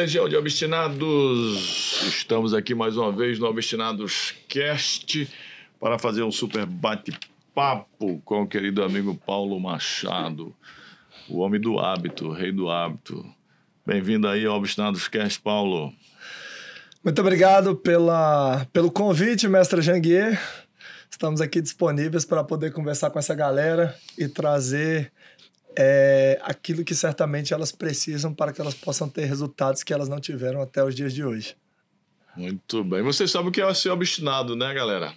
legião de obstinados, estamos aqui mais uma vez no Obstinados Cast para fazer um super bate-papo com o querido amigo Paulo Machado, o homem do hábito, o rei do hábito. Bem-vindo aí ao Obstinados Cast, Paulo. Muito obrigado pela, pelo convite, mestre Janguier. Estamos aqui disponíveis para poder conversar com essa galera e trazer é aquilo que certamente elas precisam para que elas possam ter resultados que elas não tiveram até os dias de hoje. Muito bem. Você sabe o que é ser obstinado, né, galera?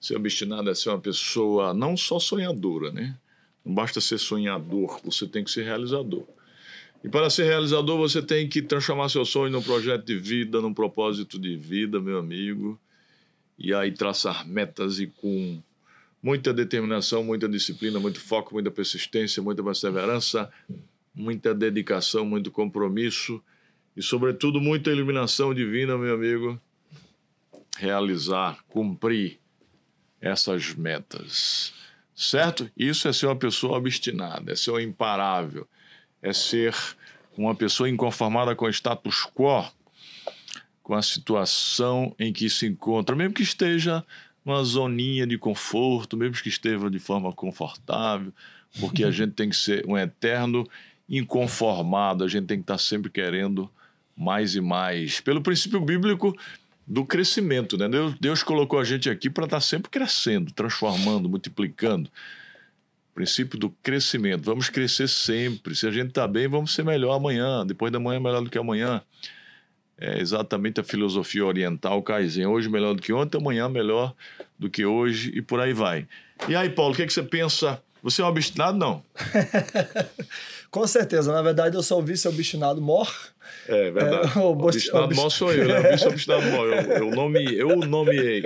Ser obstinado é ser uma pessoa não só sonhadora, né? Não basta ser sonhador, você tem que ser realizador. E para ser realizador, você tem que transformar seus sonhos num projeto de vida, num propósito de vida, meu amigo. E aí traçar metas e com muita determinação, muita disciplina, muito foco, muita persistência, muita perseverança, muita dedicação, muito compromisso e, sobretudo, muita iluminação divina, meu amigo. Realizar, cumprir essas metas, certo? Isso é ser uma pessoa obstinada, é ser um imparável, é ser uma pessoa inconformada com o status quo, com a situação em que se encontra, mesmo que esteja uma zoninha de conforto, mesmo que esteja de forma confortável, porque a gente tem que ser um eterno inconformado, a gente tem que estar sempre querendo mais e mais. Pelo princípio bíblico do crescimento, né? Deus, Deus colocou a gente aqui para estar sempre crescendo, transformando, multiplicando. Princípio do crescimento. Vamos crescer sempre. Se a gente está bem, vamos ser melhor amanhã. Depois da manhã, é melhor do que amanhã é exatamente a filosofia oriental Kaizen. Hoje melhor do que ontem, amanhã melhor do que hoje e por aí vai. E aí, Paulo, o que, é que você pensa? Você é um obstinado? Não. Com certeza. Na verdade, eu sou o vice-obstinado mor. É verdade. É, o obstinado mor sou eu, né? Vice-obstinado mor. Eu, eu, nome, eu nomeei.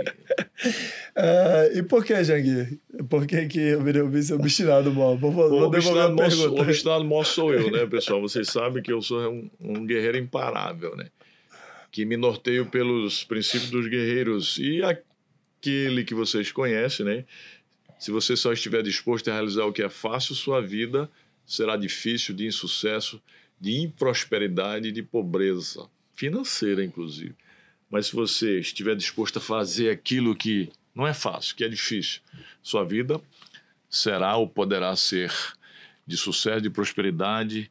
É, e por que, Jangui? Por que, que eu virei o vice-obstinado mor? Vou, vou o obstinado mor sou eu, né, pessoal? Vocês sabem que eu sou um, um guerreiro imparável, né? que me norteio pelos princípios dos guerreiros e aquele que vocês conhecem, né? Se você só estiver disposto a realizar o que é fácil, sua vida será difícil de insucesso, de improsperidade e de pobreza financeira, inclusive. Mas se você estiver disposto a fazer aquilo que não é fácil, que é difícil, sua vida será ou poderá ser de sucesso, de prosperidade,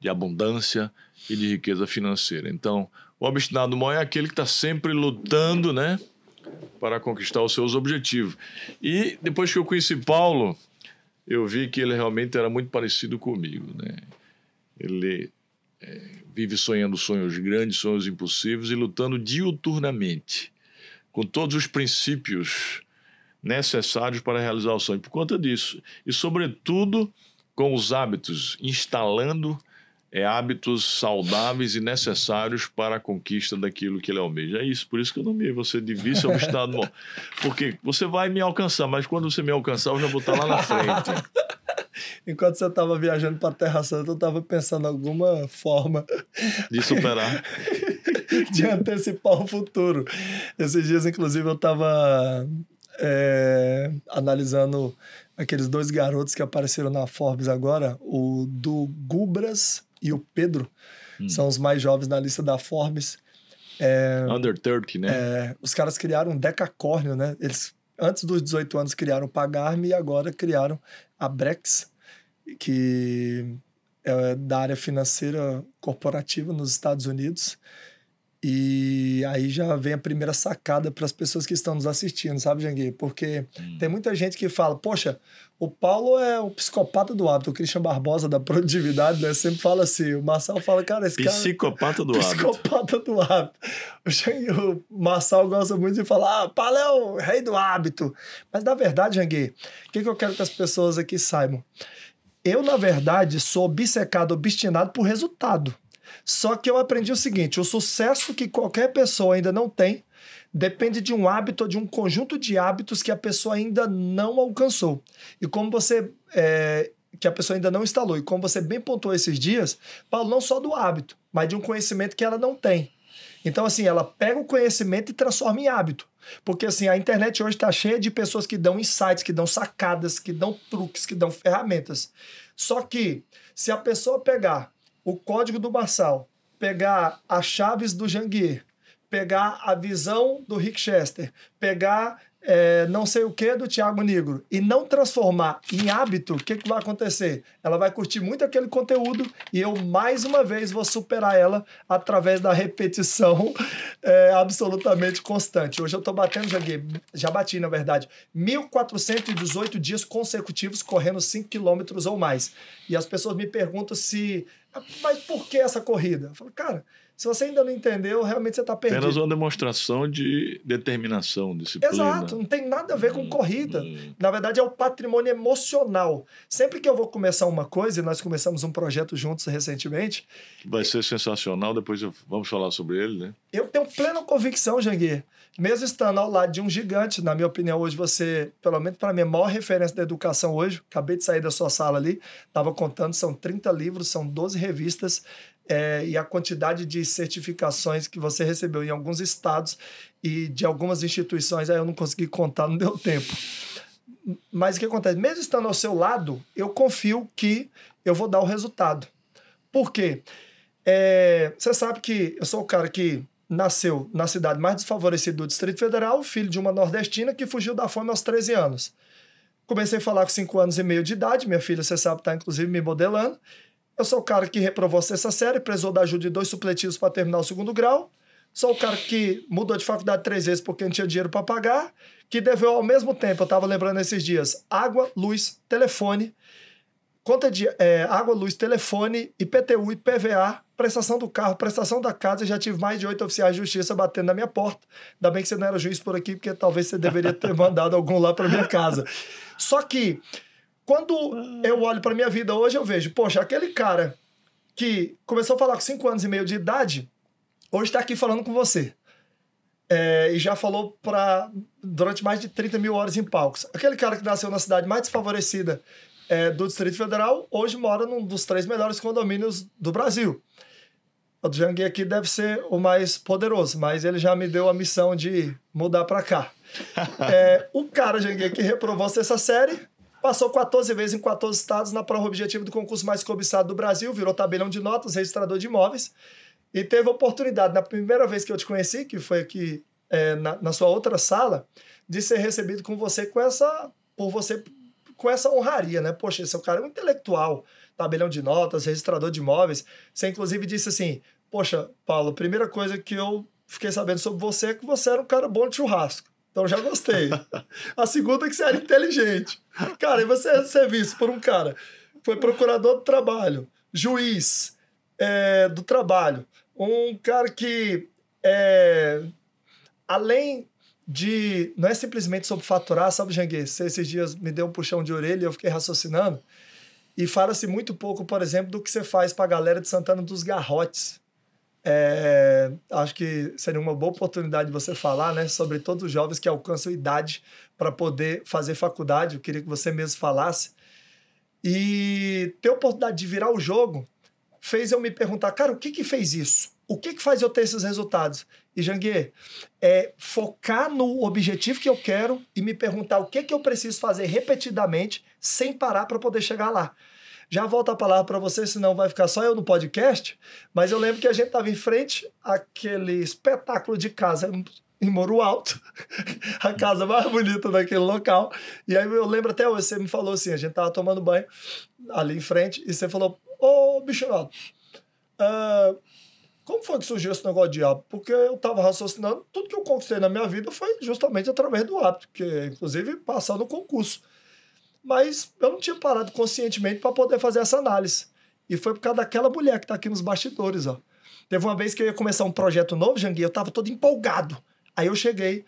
de abundância e de riqueza financeira. Então, o obstinado maior é aquele que está sempre lutando, né? Para conquistar os seus objetivos. E depois que eu conheci Paulo, eu vi que ele realmente era muito parecido comigo, né? Ele é, vive sonhando sonhos grandes, sonhos impossíveis e lutando diuturnamente com todos os princípios necessários para realizar o sonho. Por conta disso, e sobretudo com os hábitos, instalando é hábitos saudáveis e necessários para a conquista daquilo que ele almeja. É isso, por isso que eu nomeei você de vice Bom, Porque você vai me alcançar, mas quando você me alcançar, eu já vou estar lá na frente. Enquanto você estava viajando para a Terra Santa, eu estava pensando em alguma forma de superar, de antecipar o futuro. Esses dias, inclusive, eu estava é, analisando aqueles dois garotos que apareceram na Forbes agora, o do Gubras e o Pedro hum. são os mais jovens na lista da Forbes. É, Under 30, né? É, os caras criaram um decacórnio, né? Eles, antes dos 18 anos, criaram o Pagarme e agora criaram a Brex, que é da área financeira corporativa nos Estados Unidos. E aí já vem a primeira sacada para as pessoas que estão nos assistindo, sabe, Jangui? Porque hum. tem muita gente que fala, poxa, o Paulo é o psicopata do hábito, o Christian Barbosa da produtividade, né? Sempre fala assim, o Marçal fala, cara, esse psicopata cara... Do psicopata hábito. do hábito. Psicopata do hábito. O Marçal gosta muito de falar, ah, Paulo é o rei do hábito. Mas na verdade, Jangui, o que, que eu quero que as pessoas aqui saibam? Eu, na verdade, sou obcecado, obstinado por resultado. Só que eu aprendi o seguinte: o sucesso que qualquer pessoa ainda não tem depende de um hábito, de um conjunto de hábitos que a pessoa ainda não alcançou. E como você. É, que a pessoa ainda não instalou. E como você bem pontuou esses dias, Paulo, não só do hábito, mas de um conhecimento que ela não tem. Então, assim, ela pega o conhecimento e transforma em hábito. Porque, assim, a internet hoje está cheia de pessoas que dão insights, que dão sacadas, que dão truques, que dão ferramentas. Só que, se a pessoa pegar o código do Barçal, pegar as chaves do Janguier, pegar a visão do Rick Chester, pegar é, não sei o que do Tiago Negro e não transformar em hábito, o que, que vai acontecer? Ela vai curtir muito aquele conteúdo e eu, mais uma vez, vou superar ela através da repetição é, absolutamente constante. Hoje eu estou batendo, já, já bati, na verdade, 1.418 dias consecutivos correndo 5 quilômetros ou mais. E as pessoas me perguntam se ah, mas por que essa corrida? Eu falo, cara, se você ainda não entendeu, realmente você está perdido. Apenas uma demonstração de determinação, disciplina. Exato, não tem nada a ver com hum, corrida. Hum. Na verdade, é o patrimônio emocional. Sempre que eu vou começar uma coisa, e nós começamos um projeto juntos recentemente. Vai ser sensacional, depois vamos falar sobre ele, né? Eu tenho plena convicção, Janguier, mesmo estando ao lado de um gigante, na minha opinião, hoje você, pelo menos para mim, é a maior referência da educação hoje, acabei de sair da sua sala ali, estava contando, são 30 livros, são 12 revistas, é, e a quantidade de certificações que você recebeu em alguns estados e de algumas instituições, aí eu não consegui contar, não deu tempo. Mas o que acontece? Mesmo estando ao seu lado, eu confio que eu vou dar o resultado. Por quê? É, você sabe que eu sou o cara que nasceu na cidade mais desfavorecida do Distrito Federal, filho de uma nordestina que fugiu da fome aos 13 anos. Comecei a falar com 5 anos e meio de idade, minha filha, você sabe, está inclusive me modelando. Eu sou o cara que reprovou a série, precisou da ajuda de dois supletivos para terminar o segundo grau. Sou o cara que mudou de faculdade três vezes porque não tinha dinheiro para pagar, que deveu ao mesmo tempo, eu estava lembrando esses dias, água, luz, telefone conta de é, água, luz, telefone, IPTU, IPVA, prestação do carro, prestação da casa. Eu já tive mais de oito oficiais de justiça batendo na minha porta. Ainda bem que você não era juiz por aqui, porque talvez você deveria ter mandado algum lá para minha casa. Só que, quando eu olho para minha vida hoje, eu vejo, poxa, aquele cara que começou a falar com cinco anos e meio de idade, hoje está aqui falando com você. É, e já falou para durante mais de 30 mil horas em palcos. Aquele cara que nasceu na cidade mais desfavorecida é, do Distrito Federal, hoje mora num dos três melhores condomínios do Brasil. O Jangui aqui deve ser o mais poderoso, mas ele já me deu a missão de mudar para cá. é, o cara, Jangui, que reprovou essa série, passou 14 vezes em 14 estados na prova objetiva do concurso mais cobiçado do Brasil, virou tabelão de notas, registrador de imóveis, e teve a oportunidade, na primeira vez que eu te conheci, que foi aqui é, na, na sua outra sala, de ser recebido com você com essa por você com essa honraria, né? Poxa, esse é cara é um intelectual, tabelião de notas, registrador de imóveis. Você, inclusive, disse assim: Poxa, Paulo, primeira coisa que eu fiquei sabendo sobre você é que você era um cara bom de churrasco. Então já gostei. A segunda é que você era inteligente. Cara, e você é serviço por um cara. Foi procurador do trabalho, juiz é, do trabalho, um cara que, é, além de. Não é simplesmente sobre faturar, sabe, Jangue? Você esses dias me deu um puxão de orelha e eu fiquei raciocinando. E fala-se muito pouco, por exemplo, do que você faz para a galera de Santana dos Garrotes. É, acho que seria uma boa oportunidade você falar né, sobre todos os jovens que alcançam idade para poder fazer faculdade. Eu queria que você mesmo falasse. E ter a oportunidade de virar o jogo fez eu me perguntar, cara, o que que fez isso? O que, que faz eu ter esses resultados? E Jangue é focar no objetivo que eu quero e me perguntar o que, que eu preciso fazer repetidamente sem parar para poder chegar lá. Já volto a palavra para você, senão vai ficar só eu no podcast. Mas eu lembro que a gente estava em frente àquele espetáculo de casa em Moro Alto, a casa mais bonita daquele local. E aí eu lembro até hoje, você me falou assim: a gente tava tomando banho ali em frente, e você falou: Ô, oh, bicho, uh, como foi que surgiu esse negócio de hábito? Porque eu estava raciocinando, tudo que eu conquistei na minha vida foi justamente através do hábito, que inclusive passar no concurso. Mas eu não tinha parado conscientemente para poder fazer essa análise. E foi por causa daquela mulher que está aqui nos bastidores, ó. Teve uma vez que eu ia começar um projeto novo, Janguinho, eu estava todo empolgado. Aí eu cheguei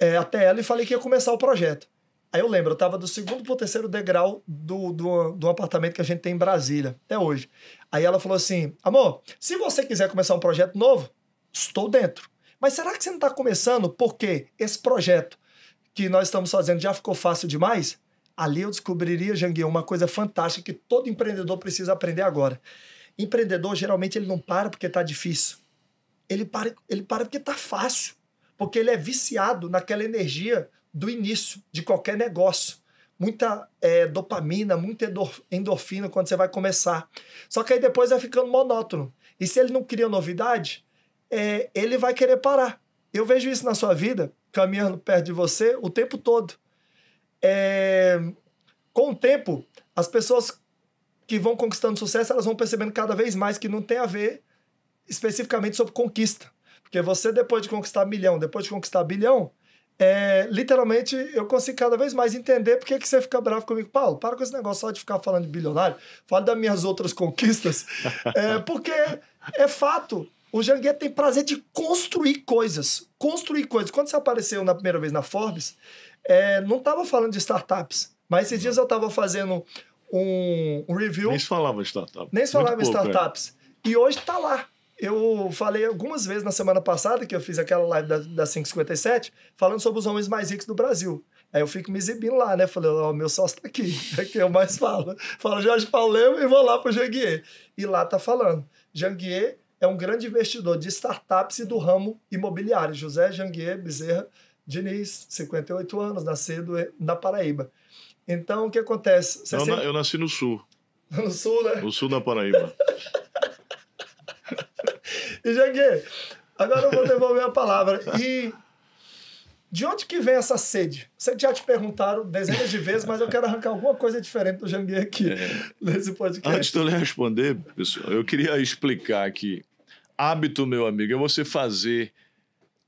é, até ela e falei que ia começar o projeto. Aí eu lembro, eu estava do segundo para o terceiro degrau do, do, do apartamento que a gente tem em Brasília, até hoje. Aí ela falou assim: amor, se você quiser começar um projeto novo, estou dentro. Mas será que você não está começando porque esse projeto que nós estamos fazendo já ficou fácil demais? Ali eu descobriria, Janguinho, uma coisa fantástica que todo empreendedor precisa aprender agora. Empreendedor, geralmente, ele não para porque está difícil. Ele para, ele para porque está fácil. Porque ele é viciado naquela energia do início de qualquer negócio. Muita é, dopamina, muita endorfina quando você vai começar. Só que aí depois vai ficando monótono. E se ele não cria novidade, é, ele vai querer parar. Eu vejo isso na sua vida, caminhando perto de você o tempo todo. É, com o tempo, as pessoas que vão conquistando sucesso, elas vão percebendo cada vez mais que não tem a ver especificamente sobre conquista. Porque você, depois de conquistar milhão, depois de conquistar bilhão, é, literalmente, eu consigo cada vez mais entender por que você fica bravo comigo. Paulo, para com esse negócio só de ficar falando de bilionário. Fala das minhas outras conquistas. é, porque é fato. O Janguet tem prazer de construir coisas. Construir coisas. Quando você apareceu na primeira vez na Forbes, é, não estava falando de startups. Mas esses dias eu estava fazendo um, um, review. Nem se falava de startups. Nem se falava de é. startups. E hoje está lá eu falei algumas vezes na semana passada, que eu fiz aquela live da, da 557, falando sobre os homens mais ricos do Brasil. Aí eu fico me exibindo lá, né? Falei, ó, oh, meu sócio tá aqui, é quem eu mais falo. Falo Jorge Paulo e vou lá pro Janguier. E lá tá falando. Janguier é um grande investidor de startups e do ramo imobiliário. José Janguier Bezerra Diniz, 58 anos, nascido na Paraíba. Então, o que acontece? Não, sempre... Eu nasci no Sul. No Sul, né? No Sul da Paraíba. e Jangue, agora eu vou devolver a palavra. E de onde que vem essa sede? Você já te perguntaram dezenas de vezes, mas eu quero arrancar alguma coisa diferente do Jangue aqui é. nesse podcast. Antes de eu lhe responder, pessoal, eu queria explicar que hábito, meu amigo, é você fazer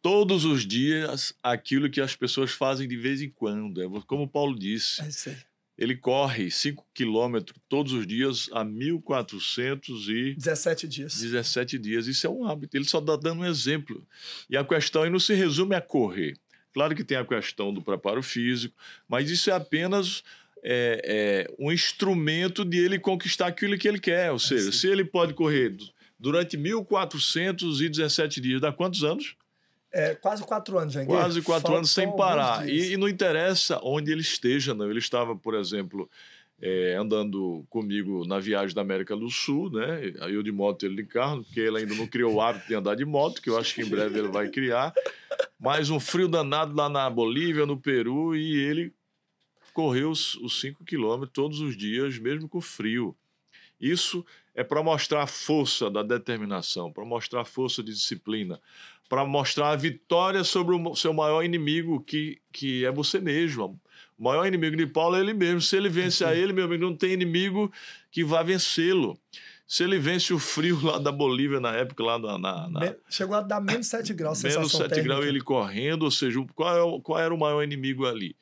todos os dias aquilo que as pessoas fazem de vez em quando. É como o Paulo disse. É ele corre 5 quilômetros todos os dias há 1.417 dias. 17 dias. Isso é um hábito. Ele só está dando um exemplo. E a questão aí não se resume a correr. Claro que tem a questão do preparo físico, mas isso é apenas é, é, um instrumento de ele conquistar aquilo que ele quer. Ou é, seja, é se ele pode correr durante 1.417 dias, dá quantos anos? É, quase quatro anos, já né, Quase quatro Faltam anos sem parar. E, e, não interessa onde ele esteja, não. Ele estava, por exemplo, é, andando comigo na viagem da América do Sul, né? Eu de moto, ele de carro, porque ele ainda não criou o hábito de andar de moto, que eu acho que em breve ele vai criar. Mas um frio danado lá na Bolívia, no Peru, e ele correu os 5 quilômetros todos os dias, mesmo com frio. Isso é para mostrar a força da determinação, para mostrar a força de disciplina, para mostrar a vitória sobre o seu maior inimigo, que, que é você mesmo. O maior inimigo de Paulo é ele mesmo. Se ele vence a ele, meu amigo, não tem inimigo que vá vencê-lo. Se ele vence o frio lá da Bolívia na época, lá na. na, na... Chegou a dar menos 7 graus. Menos 7 graus ele correndo, ou seja, qual, é qual era o maior inimigo ali?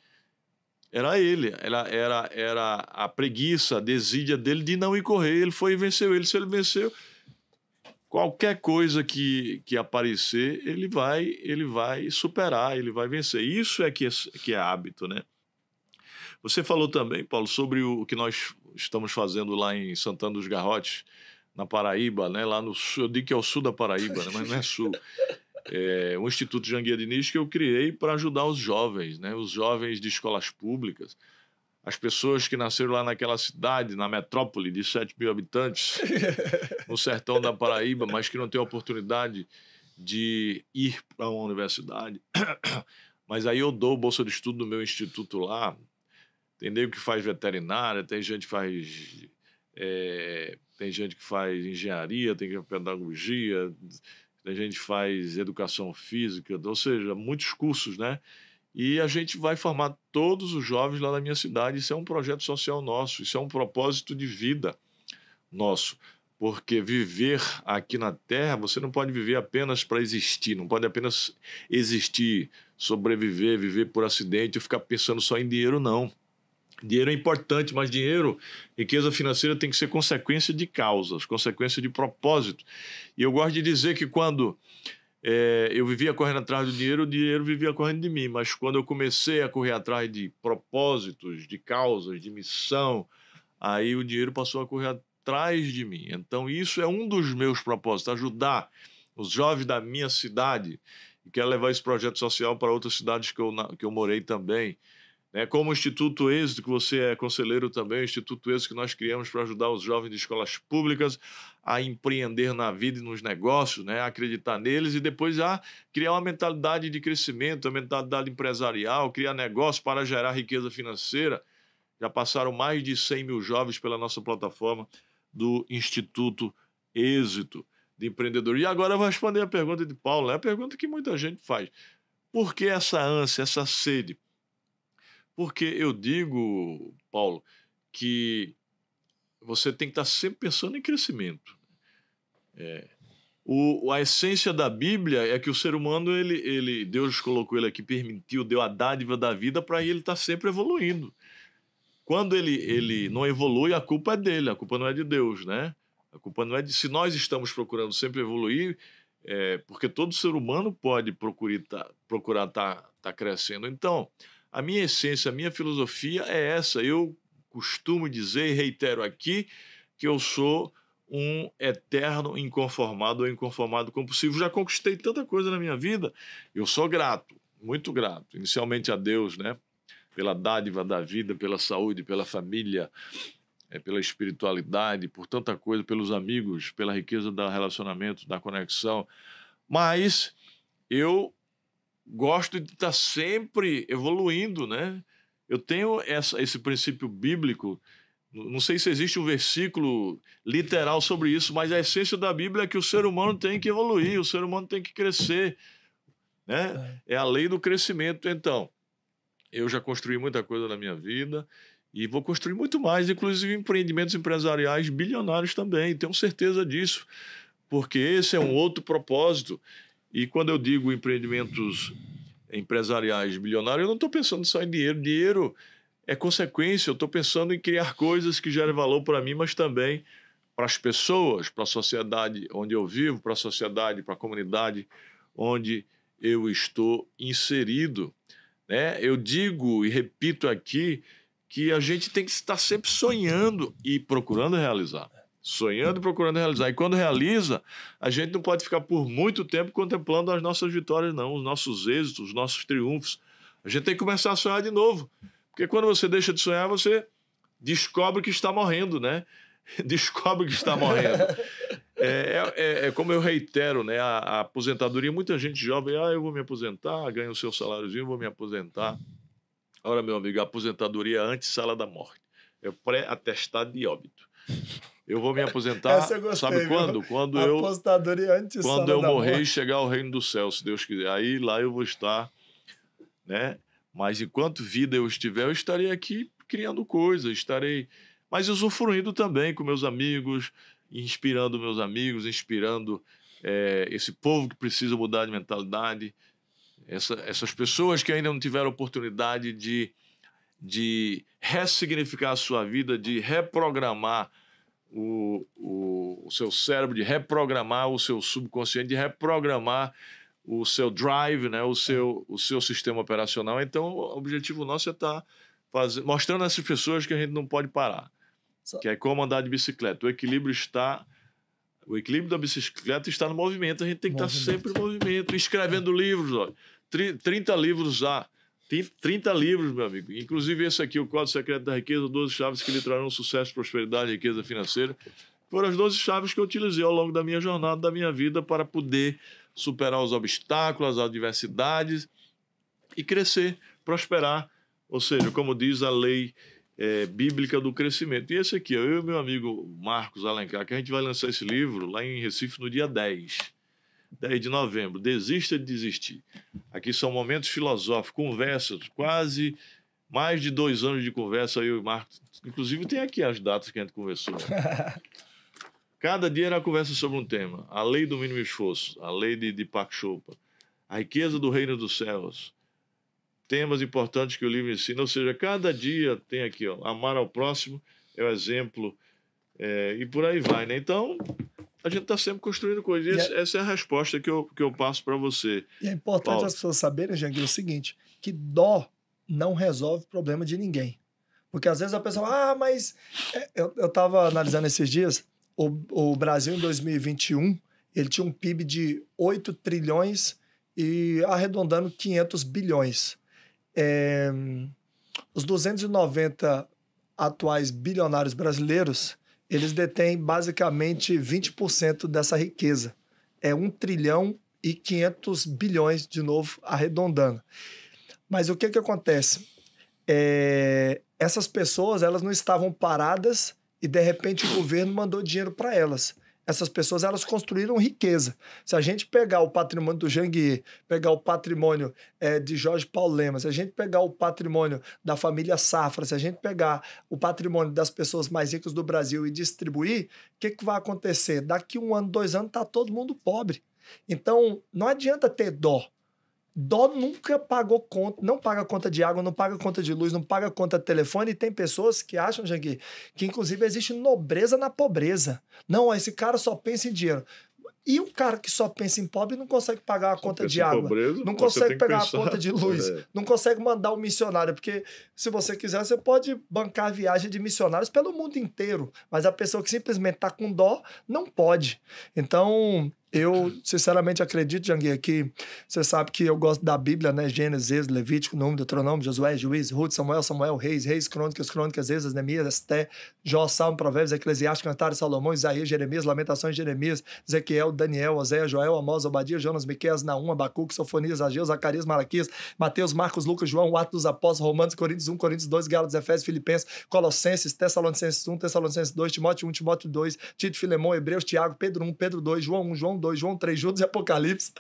Era ele, era, era, era a preguiça, a desídia dele de não ir correr. Ele foi e venceu ele. Se ele venceu, qualquer coisa que, que aparecer, ele vai, ele vai superar, ele vai vencer. Isso é que é, que é hábito, né? Você falou também, Paulo, sobre o que nós estamos fazendo lá em Santana dos Garrotes, na Paraíba, né? Lá no sul, eu digo que é o sul da Paraíba, né? mas não é sul. É, o Instituto Janguia Diniz que eu criei para ajudar os jovens, né? Os jovens de escolas públicas as pessoas que nasceram lá naquela cidade, na metrópole de 7 mil habitantes, no sertão da Paraíba, mas que não têm oportunidade de ir para uma universidade. Mas aí eu dou bolsa de estudo no meu instituto lá. Tem nego que faz veterinária, tem gente que faz. É, tem gente que faz engenharia, tem que pedagogia, tem gente que faz educação física, ou seja, muitos cursos, né? E a gente vai formar todos os jovens lá na minha cidade. Isso é um projeto social nosso, isso é um propósito de vida nosso. Porque viver aqui na Terra, você não pode viver apenas para existir, não pode apenas existir, sobreviver, viver por acidente, ficar pensando só em dinheiro, não. Dinheiro é importante, mas dinheiro, riqueza financeira tem que ser consequência de causas, consequência de propósito. E eu gosto de dizer que quando é, eu vivia correndo atrás do dinheiro, o dinheiro vivia correndo de mim. Mas quando eu comecei a correr atrás de propósitos, de causas, de missão, aí o dinheiro passou a correr atrás de mim. Então, isso é um dos meus propósitos: ajudar os jovens da minha cidade. E quero levar esse projeto social para outras cidades que eu, que eu morei também. Né? Como o Instituto Êxito, que você é conselheiro também, o Instituto Êxito que nós criamos para ajudar os jovens de escolas públicas a empreender na vida e nos negócios, né? A acreditar neles e depois a criar uma mentalidade de crescimento, uma mentalidade empresarial, criar negócio para gerar riqueza financeira. Já passaram mais de 100 mil jovens pela nossa plataforma do Instituto Êxito de Empreendedorismo. E agora eu vou responder a pergunta de Paulo, é a pergunta que muita gente faz. Por que essa ânsia, essa sede? Porque eu digo, Paulo, que você tem que estar sempre pensando em crescimento. É. O, a essência da Bíblia é que o ser humano, ele, ele, Deus colocou ele aqui, permitiu, deu a dádiva da vida para ele estar tá sempre evoluindo. Quando ele, ele não evolui, a culpa é dele, a culpa não é de Deus, né? A culpa não é de. Se nós estamos procurando sempre evoluir, é, porque todo ser humano pode procurar estar tá, procurar tá, tá crescendo. Então, a minha essência, a minha filosofia é essa. Eu costumo dizer e reitero aqui que eu sou um eterno inconformado ou inconformado possível Já conquistei tanta coisa na minha vida. Eu sou grato, muito grato, inicialmente a Deus, né? Pela dádiva da vida, pela saúde, pela família, é, pela espiritualidade, por tanta coisa, pelos amigos, pela riqueza do relacionamento, da conexão. Mas eu gosto de estar tá sempre evoluindo, né? Eu tenho essa, esse princípio bíblico. Não sei se existe um versículo literal sobre isso, mas a essência da Bíblia é que o ser humano tem que evoluir, o ser humano tem que crescer. Né? É. é a lei do crescimento. Então, eu já construí muita coisa na minha vida e vou construir muito mais, inclusive empreendimentos empresariais bilionários também. Tenho certeza disso, porque esse é um outro propósito. E quando eu digo empreendimentos empresariais bilionários, eu não estou pensando só em dinheiro. Dinheiro é consequência. Eu estou pensando em criar coisas que gerem valor para mim, mas também para as pessoas, para a sociedade onde eu vivo, para a sociedade, para a comunidade onde eu estou inserido. Né? Eu digo e repito aqui que a gente tem que estar sempre sonhando e procurando realizar sonhando e procurando realizar. E quando realiza, a gente não pode ficar por muito tempo contemplando as nossas vitórias, não, os nossos êxitos, os nossos triunfos. A gente tem que começar a sonhar de novo. Porque quando você deixa de sonhar, você descobre que está morrendo, né? Descobre que está morrendo. É, é, é, é como eu reitero, né? A, a, aposentadoria, muita gente jovem, ah, eu vou me aposentar, ganho o seu saláriozinho, vou me aposentar. Ora, meu amigo, a aposentadoria é antes sala da morte. É pré-atestado de óbito. Eu vou me aposentar. gostei, sabe quando? Viu? Quando eu Quando eu morrer e chegar ao reino do céu, se Deus quiser. Aí lá eu vou estar, né? Mas enquanto vida eu estiver, eu estarei aqui criando coisas, estarei mas usufruindo também com meus amigos, inspirando meus amigos, inspirando é, esse povo que precisa mudar de mentalidade, essa, essas pessoas que ainda não tiveram oportunidade de, de ressignificar a sua vida, de reprogramar o, o, o, seu cérebro, de reprogramar o seu subconsciente, de reprogramar o seu drive, né, o, seu, é. o seu sistema operacional. Então, o objetivo nosso é tá estar mostrando a essas pessoas que a gente não pode parar, Só... que é como andar de bicicleta. O equilíbrio está... O equilíbrio da bicicleta está no movimento. A gente tem que tá movimento. estar sempre em movimento, escrevendo livros. Ó. 30 livros já 30 livros, meu amigo. Inclusive esse aqui, o Código Secreto da Riqueza, 12 chaves que lhe trarão sucesso, prosperidade e riqueza financeira. Foram as 12 chaves que eu utilizei ao longo da minha jornada, da minha vida, para poder superar os obstáculos, as adversidades e crescer, prosperar. Ou seja, como diz a lei é, bíblica do crescimento. E esse aqui, eu e meu amigo Marcos Alencar, que a gente vai lançar esse livro lá em Recife no dia 10 10 de novembro, desista de desistir. Aqui são momentos filosóficos, conversas, quase mais de dois anos de conversa eu e o Marcos. Inclusive tem aqui as datas que a gente conversou. Cada dia era uma conversa sobre um tema. A lei do mínimo esforço, a lei de, de Pak a riqueza do reino dos céus, temas importantes que o livro ensina. Ou seja, cada dia tem aqui, ó, amar ao próximo é o exemplo, é, e por aí vai. Né? Então, a gente está sempre construindo coisas. Essa, é... essa é a resposta que eu, que eu passo para você. E é importante Paulo. as pessoas saberem, Janguinho, o seguinte: que dó não resolve o problema de ninguém. Porque às vezes a pessoa, ah, mas. É, eu estava analisando esses dias, o, o Brasil em 2021, ele tinha um PIB de 8 trilhões e arredondando 500 bilhões. É, os 290 atuais bilionários brasileiros eles detêm basicamente 20% dessa riqueza. É 1 trilhão e 500 bilhões, de novo, arredondando. Mas o que, que acontece? É, essas pessoas elas não estavam paradas e, de repente, o governo mandou dinheiro para elas. Essas pessoas elas construíram riqueza. Se a gente pegar o patrimônio do Janguier, pegar o patrimônio é, de Jorge Paulo Lema, se a gente pegar o patrimônio da família Safra, se a gente pegar o patrimônio das pessoas mais ricas do Brasil e distribuir, o que, que vai acontecer? Daqui um ano, dois anos, tá todo mundo pobre. Então, não adianta ter dó. Dó nunca pagou conta, não paga conta de água, não paga conta de luz, não paga conta de telefone. E tem pessoas que acham, Jangui, que inclusive existe nobreza na pobreza. Não, esse cara só pensa em dinheiro. E o cara que só pensa em pobre não consegue pagar a conta de água, pobreza, não consegue pegar pensar. a conta de luz, é. não consegue mandar um missionário, porque se você quiser, você pode bancar viagem de missionários pelo mundo inteiro, mas a pessoa que simplesmente está com dó não pode. Então, eu, sinceramente, acredito, Janguê que você sabe que eu gosto da Bíblia, né? Gênesis, Êxodo, Levítico, Número, Deuteronômio, Josué, Juiz, Ruth, Samuel, Samuel, Reis, Reis, Crônicas, Crônicas, Êxodo, Neemias, Esté, Jó, Salmo, Provérbios, Eclesiastes, Cantares, Salomão, Isaías, Jeremias, Lamentações, Jeremias, Ezequiel, Daniel, Oséia, Joel, Amós, Obadia, Jonas, Miqueias, Naum, Abacuque, Sofonias, Ageu, Zacarias, Malaquias, Mateus, Marcos, Lucas, João, Atos dos Apóstolos, Romanos, Coríntios 1, Coríntios 2, Gálatas, Efésios, Filipenses, Colossenses, Tessalonicenses 1, Tessalonicenses 2, Timóteo 1, Timóteo 2, Tito, Filemão, Hebreus, Tiago, Pedro 1, Pedro 2, João 1, João João 2, João 3, Judas e Apocalipse.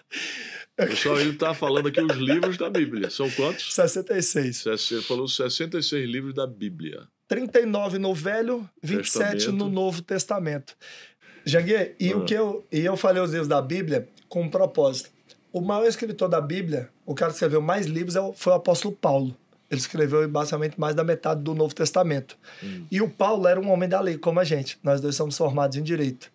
Pessoal, ele está falando aqui os livros da Bíblia. São quantos? 66. Ele falou 66 livros da Bíblia. 39 no Velho, 27 Testamento. no Novo Testamento. Janguê, e ah. o que eu, e eu falei os livros da Bíblia com um propósito. O maior escritor da Bíblia, o cara que escreveu mais livros, é foi o apóstolo Paulo. Ele escreveu basicamente mais da metade do Novo Testamento. Hum. E o Paulo era um homem da lei, como a gente. Nós dois somos formados em direito.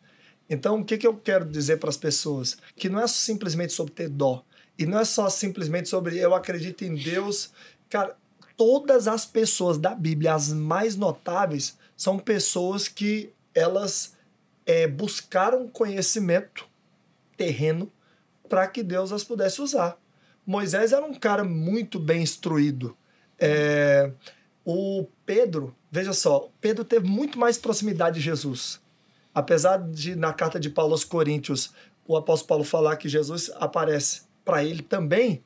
Então, o que, que eu quero dizer para as pessoas? Que não é simplesmente sobre ter dó. E não é só simplesmente sobre eu acredito em Deus. Cara, todas as pessoas da Bíblia, as mais notáveis, são pessoas que elas é, buscaram conhecimento terreno para que Deus as pudesse usar. Moisés era um cara muito bem instruído. É, o Pedro, veja só, Pedro teve muito mais proximidade de Jesus. Apesar de, na carta de Paulo aos Coríntios, o apóstolo Paulo falar que Jesus aparece para ele também,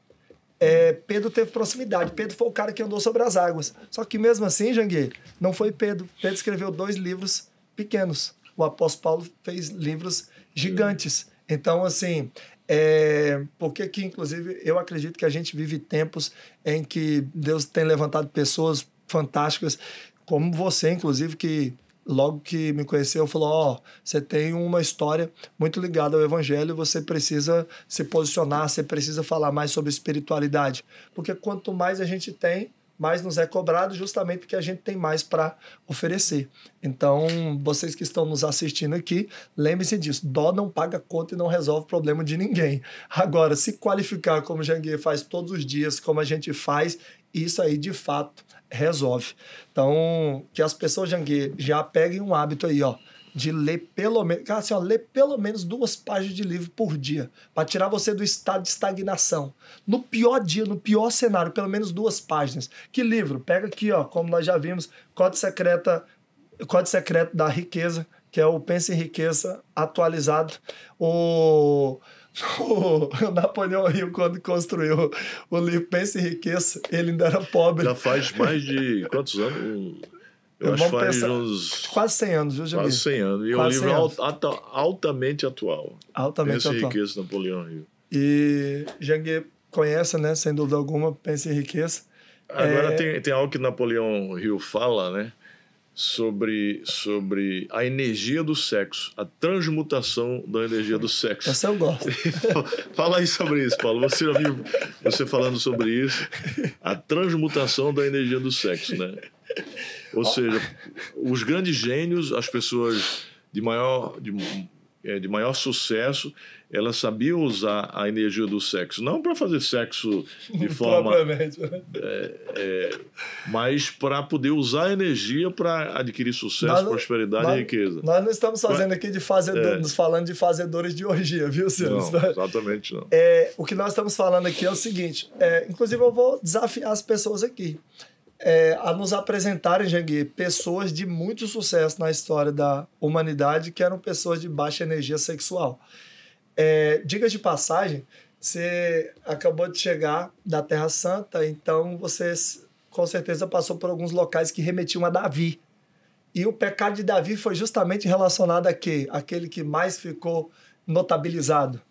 é, Pedro teve proximidade. Pedro foi o cara que andou sobre as águas. Só que mesmo assim, Jangue, não foi Pedro. Pedro escreveu dois livros pequenos. O apóstolo Paulo fez livros gigantes. Então, assim, é, porque que inclusive, eu acredito que a gente vive tempos em que Deus tem levantado pessoas fantásticas, como você, inclusive, que logo que me conheceu, falou: Ó, oh, você tem uma história muito ligada ao evangelho, você precisa se posicionar, você precisa falar mais sobre espiritualidade. Porque quanto mais a gente tem, mais nos é cobrado, justamente porque a gente tem mais para oferecer. Então, vocês que estão nos assistindo aqui, lembrem-se disso: dó não paga conta e não resolve o problema de ninguém. Agora, se qualificar como o Janguier faz todos os dias, como a gente faz, isso aí de fato resolve. Então, que as pessoas, Jangue, já peguem um hábito aí, ó de ler pelo menos, assim, ó, ler pelo menos duas páginas de livro por dia, para tirar você do estado de estagnação. No pior dia, no pior cenário, pelo menos duas páginas. Que livro? Pega aqui, ó, como nós já vimos, Código Secreta, Código Secreto da Riqueza, que é o Pensa em Riqueza atualizado, o o Napoleão Rio, quando construiu o livro Pense e Riqueza, ele ainda era pobre. Já faz mais de quantos anos? Eu acho faz pensar, uns... Quase 100 anos, viu, Jamil? Quase 100 anos. E quase um livro é alt, altamente atual. Altamente Pense atual. Pense e Riqueza, Napoleão Rio. E Jangue conhece, né? Sem dúvida alguma, Pense e Riqueza. Agora é... tem, tem algo que Napoleão Rio fala, né? sobre, sobre a energia do sexo, a transmutação da energia do sexo. Essa eu gosto. Fala aí sobre isso, Paulo. Você já viu você falando sobre isso, a transmutação da energia do sexo, né? Ou seja, os grandes gênios, as pessoas de maior, de, é, de maior sucesso, elas sabiam usar a energia do sexo, não para fazer sexo de forma. Propriamente. Né? É, é, mas para poder usar a energia para adquirir sucesso, não, prosperidade nós, e riqueza. Nós não estamos fazendo aqui de fazedores, é. falando de fazedores de orgia, viu, senhor? Não, exatamente não. É, o que nós estamos falando aqui é o seguinte: é, inclusive, eu vou desafiar as pessoas aqui. É, a nos apresentarem, Janguê, pessoas de muito sucesso na história da humanidade que eram pessoas de baixa energia sexual. É, dicas de passagem, você acabou de chegar da Terra Santa, então você com certeza passou por alguns locais que remetiam a Davi. E o pecado de Davi foi justamente relacionado a quê? Aquele que mais ficou notabilizado.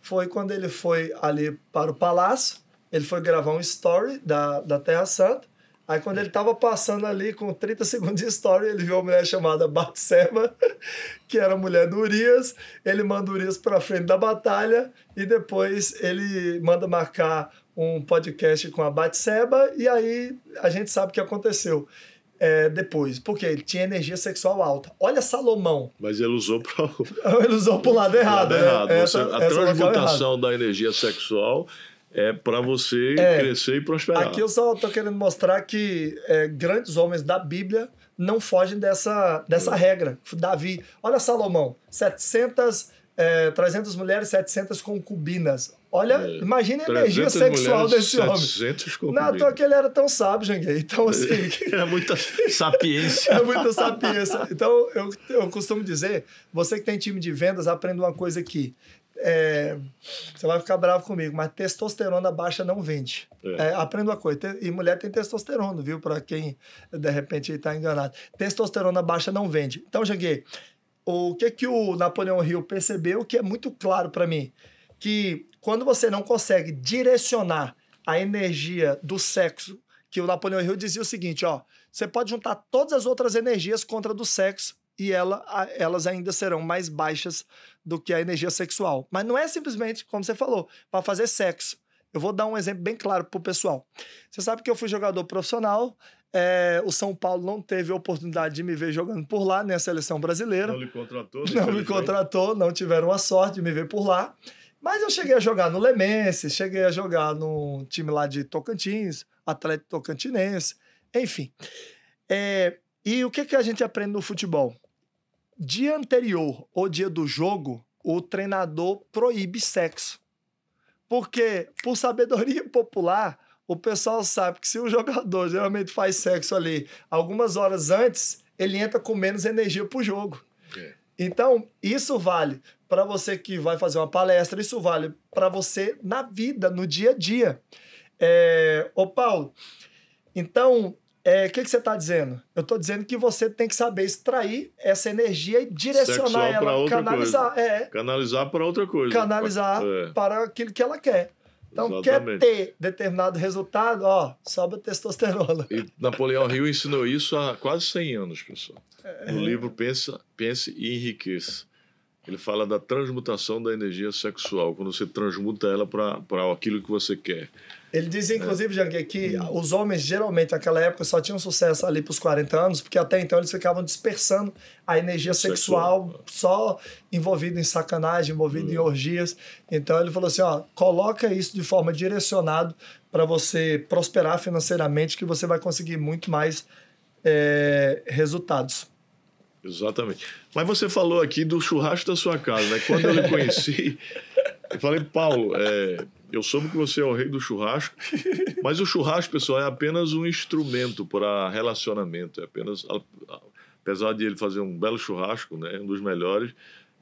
Foi quando ele foi ali para o palácio, ele foi gravar um story da, da Terra Santa, Aí quando ele estava passando ali com 30 segundos de história, ele viu uma mulher chamada Batseba, que era a mulher do Urias. Ele manda o Urias para frente da batalha e depois ele manda marcar um podcast com a Batseba e aí a gente sabe o que aconteceu. É, depois, porque ele tinha energia sexual alta. Olha Salomão. Mas ele usou para ele usou pro lado errado. Lado né? errado. Essa, a é transmutação da energia sexual é para você é, crescer e prosperar. Aqui eu só estou querendo mostrar que é, grandes homens da Bíblia não fogem dessa, dessa é. regra. Davi, olha Salomão, 700, 300 é, mulheres, 700 concubinas. Olha, é, imagina a energia sexual desse homem. Não, então que ele era tão sábio, Janguei. Então, assim. é muita sapiência. é muita sapiência. Então, eu, eu costumo dizer: você que tem time de vendas, aprenda uma coisa aqui. É, você vai ficar bravo comigo, mas testosterona baixa não vende. É. É, aprenda uma coisa, e mulher tem testosterona, viu? Para quem de repente está enganado. Testosterona baixa não vende. Então, Janguei, o que que o Napoleão Hill percebeu que é muito claro para mim? Que quando você não consegue direcionar a energia do sexo, que o Napoleão Hill dizia o seguinte, ó, você pode juntar todas as outras energias contra a do sexo e ela, elas ainda serão mais baixas do que a energia sexual. Mas não é simplesmente, como você falou, para fazer sexo. Eu vou dar um exemplo bem claro para o pessoal. Você sabe que eu fui jogador profissional, é, o São Paulo não teve a oportunidade de me ver jogando por lá, nem a seleção brasileira. Não me contratou. Não me contratou, não tiveram a sorte de me ver por lá. Mas eu cheguei a jogar no Lemense, cheguei a jogar no time lá de Tocantins, Atlético Tocantinense, enfim. É, e o que, que a gente aprende no futebol? dia anterior ou dia do jogo, o treinador proíbe sexo. Porque, por sabedoria popular, o pessoal sabe que se o jogador geralmente faz sexo ali algumas horas antes, ele entra com menos energia pro jogo. É. Então, isso vale para você que vai fazer uma palestra, isso vale para você na vida, no dia a dia. É... Ô, Paulo, então, é, o é, que, que você está dizendo? Eu estou dizendo que você tem que saber extrair essa energia e direcionar Sexual ela, canalizar, coisa. é, canalizar para outra coisa, canalizar é. para aquilo que ela quer. Então Exatamente. quer ter determinado resultado, ó, sobe a testosterona. E Napoleão Hill ensinou isso há quase 100 anos, pessoal. É. No livro Pensa, Pense e Enriqueça. Ele fala da transmutação da energia sexual, quando você transmuta ela para aquilo que você quer. Ele diz, inclusive, é. Jean, que hum. os homens, geralmente, naquela época, só tinham sucesso ali para os 40 anos, porque até então eles ficavam dispersando a energia sexual, sexual. É. só envolvido em sacanagem, envolvido hum. em orgias. Então ele falou assim: ó, coloca isso de forma direcionada para você prosperar financeiramente, que você vai conseguir muito mais é, resultados. Exatamente. Mas você falou aqui do churrasco da sua casa, né? Quando eu lhe conheci, eu falei, Paulo, é, eu soube que você é o rei do churrasco, mas o churrasco, pessoal, é apenas um instrumento para relacionamento. É apenas, apesar de ele fazer um belo churrasco, né, um dos melhores,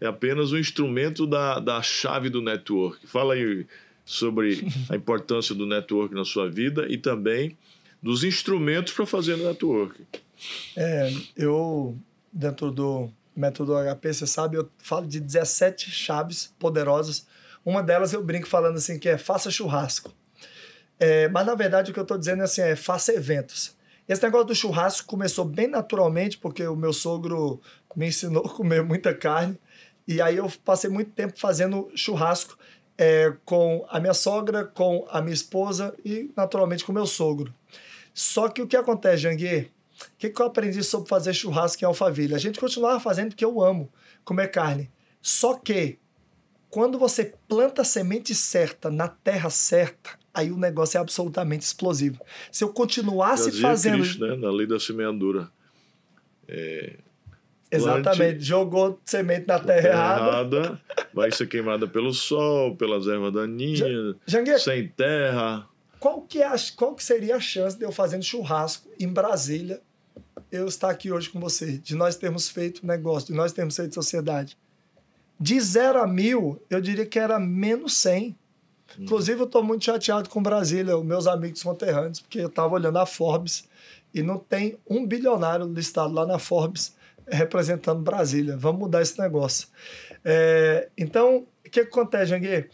é apenas um instrumento da, da chave do network. Fala aí sobre a importância do network na sua vida e também dos instrumentos para fazer network. É, eu, dentro do método HP, você sabe, eu falo de 17 chaves poderosas uma delas eu brinco falando assim que é faça churrasco. É, mas na verdade o que eu estou dizendo é assim, é faça eventos. Esse negócio do churrasco começou bem naturalmente, porque o meu sogro me ensinou a comer muita carne. E aí eu passei muito tempo fazendo churrasco é, com a minha sogra, com a minha esposa e naturalmente com o meu sogro. Só que o que acontece, Janguier? O que, que eu aprendi sobre fazer churrasco em Alphaville? A gente continuava fazendo porque eu amo comer carne. Só que quando você planta a semente certa na terra certa, aí o negócio é absolutamente explosivo. Se eu continuasse Já fazendo. Cristo, né? Na lei da semeadura. É... Exatamente. Plante... Jogou semente na terra, errada. errada. Vai ser queimada pelo sol, pelas ervas daninhas, Jangue... sem terra. Qual que, é a... qual que seria a chance de eu fazendo churrasco em Brasília, eu estar aqui hoje com você, de nós termos feito negócio, de nós termos feito sociedade? De zero a mil, eu diria que era menos 100. Hum. Inclusive, eu estou muito chateado com Brasília, os meus amigos conterrâneos, porque eu estava olhando a Forbes e não tem um bilionário listado lá na Forbes representando Brasília. Vamos mudar esse negócio. É, então, o que, que acontece, Janguê?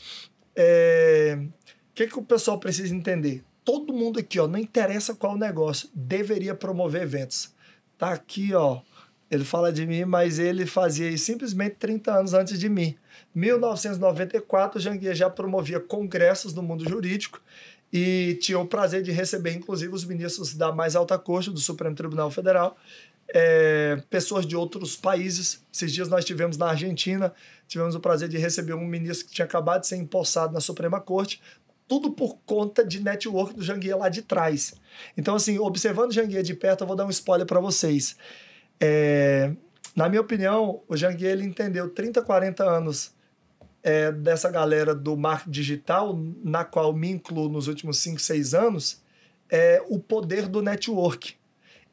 É, o que, que o pessoal precisa entender? Todo mundo aqui, ó, não interessa qual o negócio, deveria promover eventos. Tá aqui, ó, ele fala de mim, mas ele fazia isso simplesmente 30 anos antes de mim. 1994, Janguia já promovia congressos no mundo jurídico e tinha o prazer de receber, inclusive, os ministros da mais alta corte do Supremo Tribunal Federal, é, pessoas de outros países. Esses dias nós tivemos na Argentina, tivemos o prazer de receber um ministro que tinha acabado de ser empossado na Suprema Corte, tudo por conta de network do Janguia lá de trás. Então, assim, observando Janguia de perto, eu vou dar um spoiler para vocês. É, na minha opinião, o Jang ele entendeu 30, 40 anos é, dessa galera do marketing digital, na qual me incluo nos últimos 5, 6 anos, é o poder do network.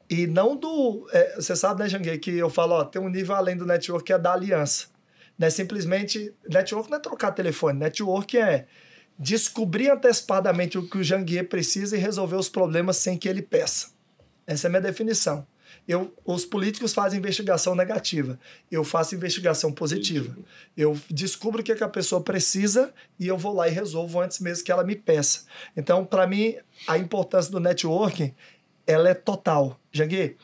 E não do. É, você sabe, né, Jangue, que eu falo, ó, tem um nível além do network que é da aliança. Né? Simplesmente, network não é trocar telefone, network é descobrir antecipadamente o que o Janguier precisa e resolver os problemas sem que ele peça. Essa é a minha definição. Eu, os políticos fazem investigação negativa, eu faço investigação positiva. Eu descubro o que, é que a pessoa precisa e eu vou lá e resolvo antes mesmo que ela me peça. Então, para mim, a importância do networking ela é total. Jangui,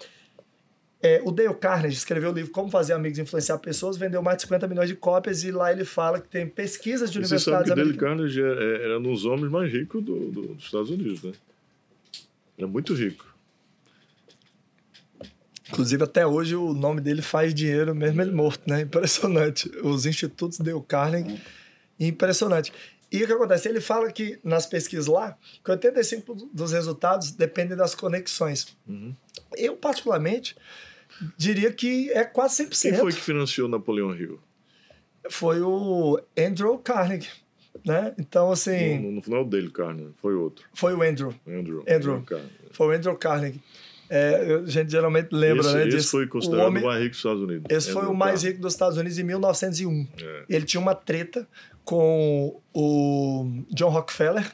é, o Dale Carnegie escreveu o livro Como Fazer Amigos Influenciar Pessoas, vendeu mais de 50 milhões de cópias e lá ele fala que tem pesquisas de universidades Você Sabe que o Dale Carnegie é, é, era um dos homens mais ricos do, do, dos Estados Unidos, né? É muito rico. Inclusive, até hoje o nome dele faz dinheiro mesmo ele morto, né? Impressionante. Os institutos Dale carling é. impressionante. E o que acontece? Ele fala que nas pesquisas lá, que 85% dos resultados dependem das conexões. Uhum. Eu, particularmente, diria que é quase 100%. Quem foi que financiou Napoleão Hill? Foi o Andrew Carnegie. Né? Então, assim. Não, não, é o dele, Carnegie, foi outro. Foi o Andrew. Andrew. Andrew. Andrew foi o Andrew Carnegie. É, a gente geralmente lembra, esse, né? Esse disso. foi considerado o, homem, o, mais rico dos Estados Unidos. Esse foi o mais rico dos Estados Unidos em 1901. É. Ele tinha uma treta com o John Rockefeller,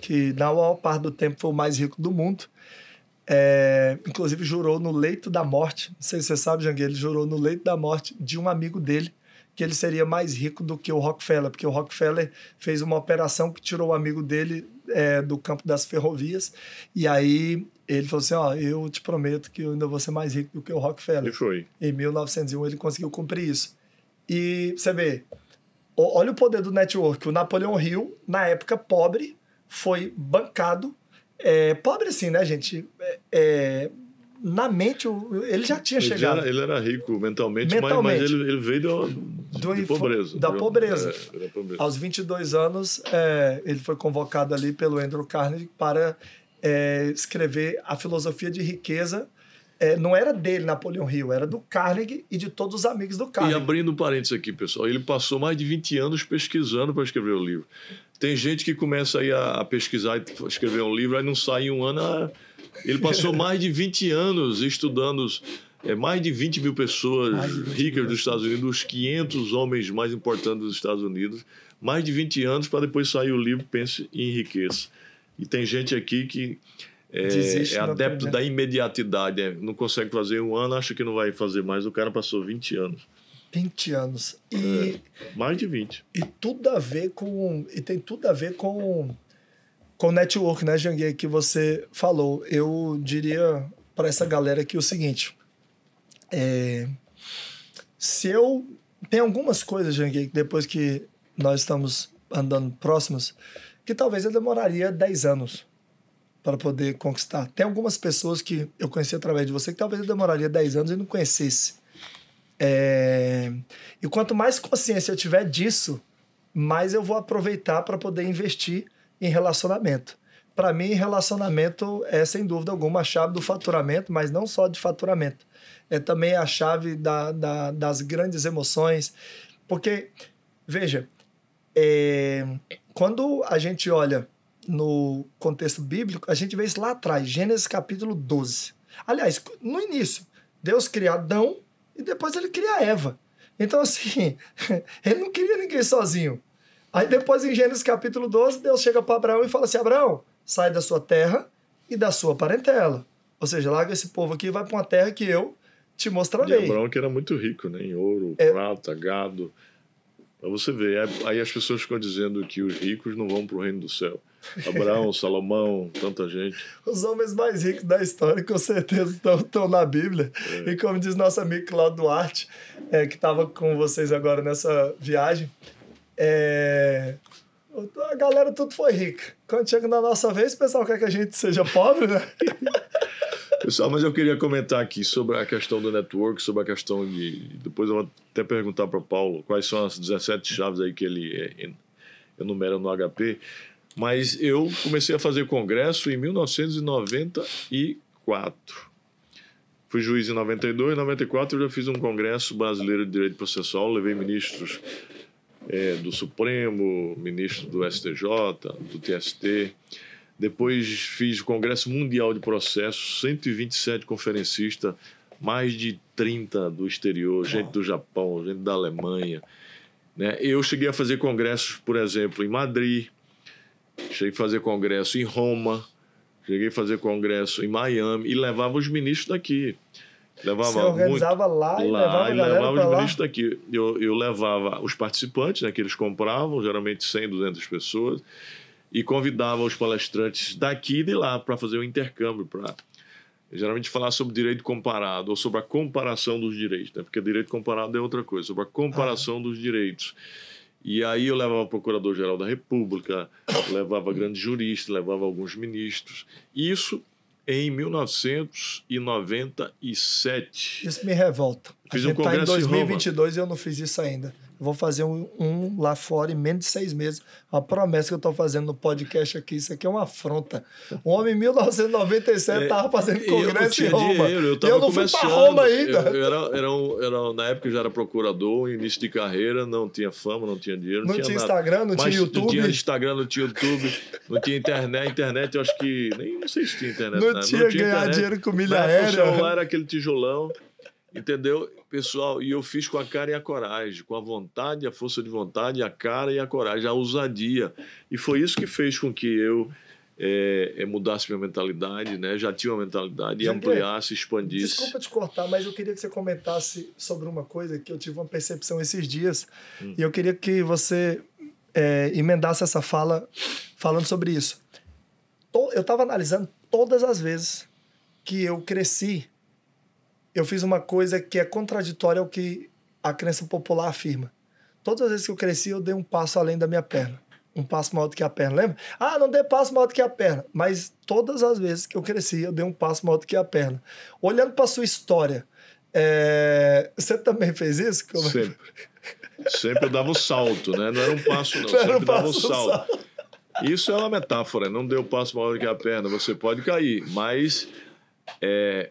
que na maior parte do tempo foi o mais rico do mundo. É, inclusive jurou no leito da morte, não sei se você sabe, Jangue, ele jurou no leito da morte de um amigo dele que ele seria mais rico do que o Rockefeller, porque o Rockefeller fez uma operação que tirou o amigo dele é, do campo das ferrovias. E aí ele falou assim: Ó, eu te prometo que eu ainda vou ser mais rico do que o Rockefeller. E foi. Em 1901 ele conseguiu cumprir isso. E você vê, olha o poder do network. O Napoleão Hill, na época pobre, foi bancado. É, pobre assim, né, gente? É, é na mente, ele já tinha ele chegado. Já, ele era rico mentalmente, mentalmente. mas, mas ele, ele, veio pobreza. Da pobreza. É, pobreza. Aos 22 anos, é, ele foi convocado ali pelo Andrew Carnegie para é, escrever a filosofia de riqueza. É, não era dele, Napoleão Hill, era do Carnegie e de todos os amigos do Carnegie. E abrindo um parênteses aqui, pessoal, ele passou mais de 20 anos pesquisando para escrever o livro. Tem gente que começa aí a, a pesquisar e escrever um livro, aí não sai em um ano... A ele passou mais de 20 anos estudando é, mais de 20 mil pessoas 20 ricas mil. dos Estados Unidos, os 500 homens mais importantes dos Estados Unidos, mais de 20 anos para depois sair o livro Pense e Enriqueça. E tem gente aqui que é, é adepto da, da imediatidade, é, não consegue fazer um ano, acha que não vai fazer mais. O cara passou 20 anos. 20 anos. E, é, mais de 20. E tudo a ver com. E tem tudo a ver com com o network, né, Jangue, que você falou, eu diria para essa galera aqui o seguinte: é, se eu. Tem algumas coisas, Jangue, depois que nós estamos andando próximos, que talvez eu demoraria 10 anos para poder conquistar. Tem algumas pessoas que eu conheci através de você que talvez eu demoraria 10 anos e não conhecesse. É... E quanto mais consciência eu tiver disso, mais eu vou aproveitar para poder investir em relacionamento. Para mim, relacionamento é, sem dúvida alguma, a chave do faturamento, mas não só de faturamento. É também a chave da, da, das grandes emoções. Porque, veja, é, quando a gente olha no contexto bíblico, a gente vê isso lá atrás, Gênesis capítulo 12. Aliás, no início, Deus cria Adão e depois ele cria Eva. Então, assim, ele não queria ninguém sozinho. Aí depois, em Gênesis capítulo 12, Deus chega para Abraão e fala assim: Abraão, sai da sua terra e da sua parentela. Ou seja, larga esse povo aqui e vai para uma terra que eu te mostrarei. E Abraão que era muito rico, né? Em ouro, é... prata, gado. Para você ver, aí as pessoas ficam dizendo que os ricos não vão para o reino do céu. Abraão, Salomão, tanta gente. Os homens mais ricos da história, com certeza, estão, na Bíblia. É. E como diz nosso amigo Cláudio Duarte, é, que estava com vocês agora nessa viagem, é... A galera tudo foi rica. Quando chega na nossa vez, o pessoal quer que a gente seja pobre, né? Pessoal, mas eu queria comentar aqui sobre a questão do network, sobre a questão de. Depois eu vou até perguntar para o Paulo quais são as 17 chaves aí que ele é, enumera no HP. Mas eu comecei a fazer congresso em 1994. Fui juiz em 92, 94 eu já fiz um congresso brasileiro de direito processual, levei ministros é, do Supremo, ministro do STJ, do TST. Depois fiz o Congresso Mundial de Processos, 127 conferencistas, mais de 30 do exterior, gente do Japão, gente da Alemanha. Né? Eu cheguei a fazer congressos, por exemplo, em Madrid, cheguei a fazer congresso em Roma, cheguei a fazer congresso em Miami e levava os ministros daqui. Levava Você organizava muito, lá e lá, levava e levava os ministros daqui. Eu, eu levava os participantes, né, que eles compravam, geralmente 100, 200 pessoas, e convidava os palestrantes daqui e de lá para fazer o um intercâmbio, para geralmente falar sobre direito comparado ou sobre a comparação dos direitos, né? porque direito comparado é outra coisa, sobre a comparação ah. dos direitos. E aí eu levava o Procurador-Geral da República, levava grandes juristas, levava alguns ministros. Isso em 1997. Isso me revolta. Fiz a gente um congresso tá em 2022 e eu não fiz isso ainda vou fazer um, um, lá fora em menos de seis meses. A promessa que eu estou fazendo no podcast aqui, isso aqui é uma afronta. Um homem em 1997 estava é, fazendo congresso em Roma. Dinheiro, eu, eu, não fui para Roma ainda. Eu, eu era, era, um, era, na época eu já era procurador, início de carreira, não tinha fama, não tinha dinheiro. Não, não tinha, Instagram, não tinha YouTube. Não tinha Instagram, não tinha YouTube, não tinha internet. Internet, eu acho que. Nem não sei se tinha internet. Não, tinha, não tinha ganhar internet, dinheiro com milha aérea. O celular era aquele tijolão. Entendeu? Pessoal, e eu fiz com a cara e a coragem, com a vontade, a força de vontade, a cara e a coragem, a ousadia. E foi isso que fez com que eu é, mudasse minha mentalidade, né? Já tinha uma mentalidade e ampliasse, expandisse. Desculpa te cortar, mas eu queria que você comentasse sobre uma coisa que eu tive uma percepção esses dias hum. e eu queria que você é, emendasse essa fala falando sobre isso. Eu estava analisando todas as vezes que eu cresci eu fiz uma coisa que é contraditória ao que a crença popular afirma. Todas as vezes que eu cresci, eu dei um passo além da minha perna. Um passo maior do que a perna, lembra? Ah, não dei passo maior do que a perna. Mas todas as vezes que eu cresci, eu dei um passo maior do que a perna. Olhando para sua história, é... você também fez isso? Como... É? Sempre. Sempre eu dava o salto, né? Não era um passo, não. não Sempre um passo, dava o salto. salto. Isso é uma metáfora. Né? Não deu passo maior do que a perna. Você pode cair, mas é,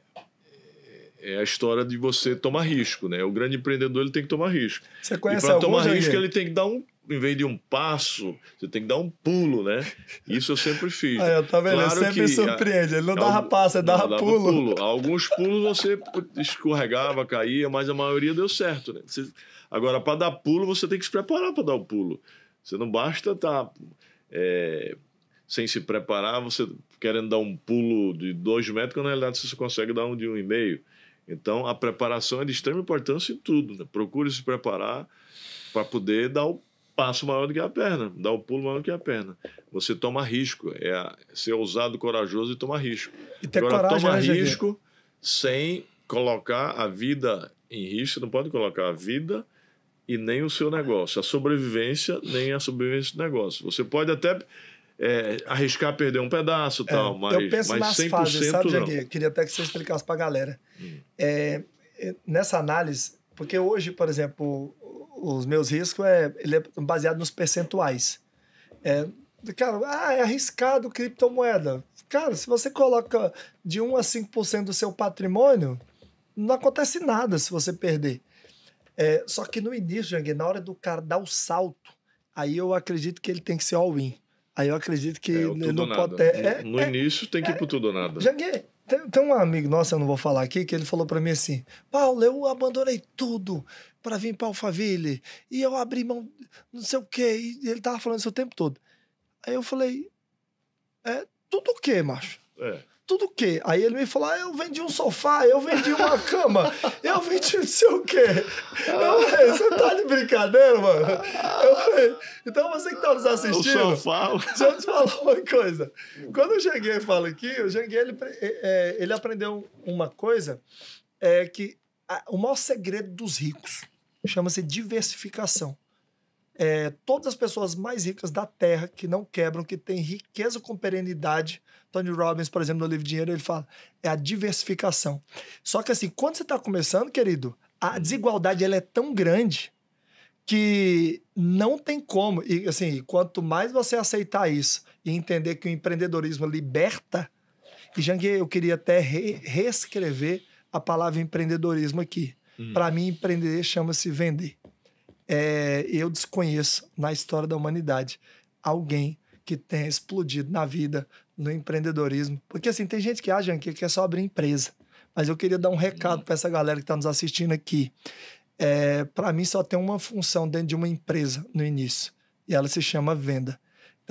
é a história de você tomar risco, né? O grande empreendedor ele tem que tomar risco. Você conhece e para tomar risco ele tem que dar um em vez de um passo, você tem que dar um pulo, né? Isso eu sempre fiz. Aí, tá vendo? Claro sempre que, surpreende. Ele não dava algum, passo, ele dava, não, dava pulo. pulo. Alguns pulos você escorregava, caía, mas a maioria deu certo, né? Você, agora, para dar pulo, você tem que se preparar para dar o pulo. Você não basta estar tá, é, sem se preparar, você querendo dar um pulo de dois metros, na realidade você consegue dar um de um e meio. Então, a preparação é de extrema importância em tudo. Né? Procure se preparar para poder dar o passo maior do que a perna, dar o pulo maior do que a perna. Você toma risco, é ser ousado, corajoso e tomar risco. E ter Agora, coragem, toma né, risco sem colocar a vida em risco, não pode colocar a vida e nem o seu negócio, a sobrevivência, nem a sobrevivência do negócio. Você pode até é, arriscar perder um pedaço e é, tal, mas, eu penso mas nas 100% fases, sabe, não. Queria até que você explicasse para a galera. Hum. É, é, nessa análise, porque hoje, por exemplo, os meus riscos é, ele é baseado nos percentuais. É, cara, ah, é arriscado criptomoeda. Cara, se você coloca de 1 a 5% do seu patrimônio, não acontece nada se você perder. É, só que no início, Jangue, na hora do cara dar o salto, aí eu acredito que ele tem que ser all-in. Aí eu acredito que é, não pode ter. É, é, no, é, início tem que ir pro tudo ou nada. Janguê, tem, tem, um amigo nosso, eu não vou falar aqui, que ele falou para mim assim: Paulo, eu abandonei tudo para vir para Alphaville. E eu abri mão, não sei o quê. E ele tava falando isso o tempo todo. Aí eu falei: É, tudo o quê, macho? É tudo o quê? Aí ele me falou: ah, eu vendi um sofá, eu vendi uma cama, eu vendi não sei o quê. Eu falei, você tá de brincadeira, mano? Eu falei, então você que tá nos assistindo. O sofá. Deixa eu te falar uma coisa. Quando o Janguei fala aqui, o Janguei ele, é, ele aprendeu uma coisa é que a, o maior segredo dos ricos chama-se diversificação. É, todas as pessoas mais ricas da Terra que não quebram, que têm riqueza com perenidade, Tony Robbins, por exemplo, no livro Dinheiro, ele fala, é a diversificação. Só que assim, quando você está começando, querido, a hum. desigualdade ela é tão grande que não tem como. E assim, quanto mais você aceitar isso e entender que o empreendedorismo liberta, e Jangue, eu queria até re reescrever a palavra empreendedorismo aqui. Hum. Para mim, empreender chama-se vender. É, eu desconheço na história da humanidade alguém que tenha explodido na vida no empreendedorismo. Porque assim, tem gente que acha que quer só abrir empresa. Mas eu queria dar um recado para essa galera que está nos assistindo aqui. É, para mim, só tem uma função dentro de uma empresa no início. E ela se chama venda.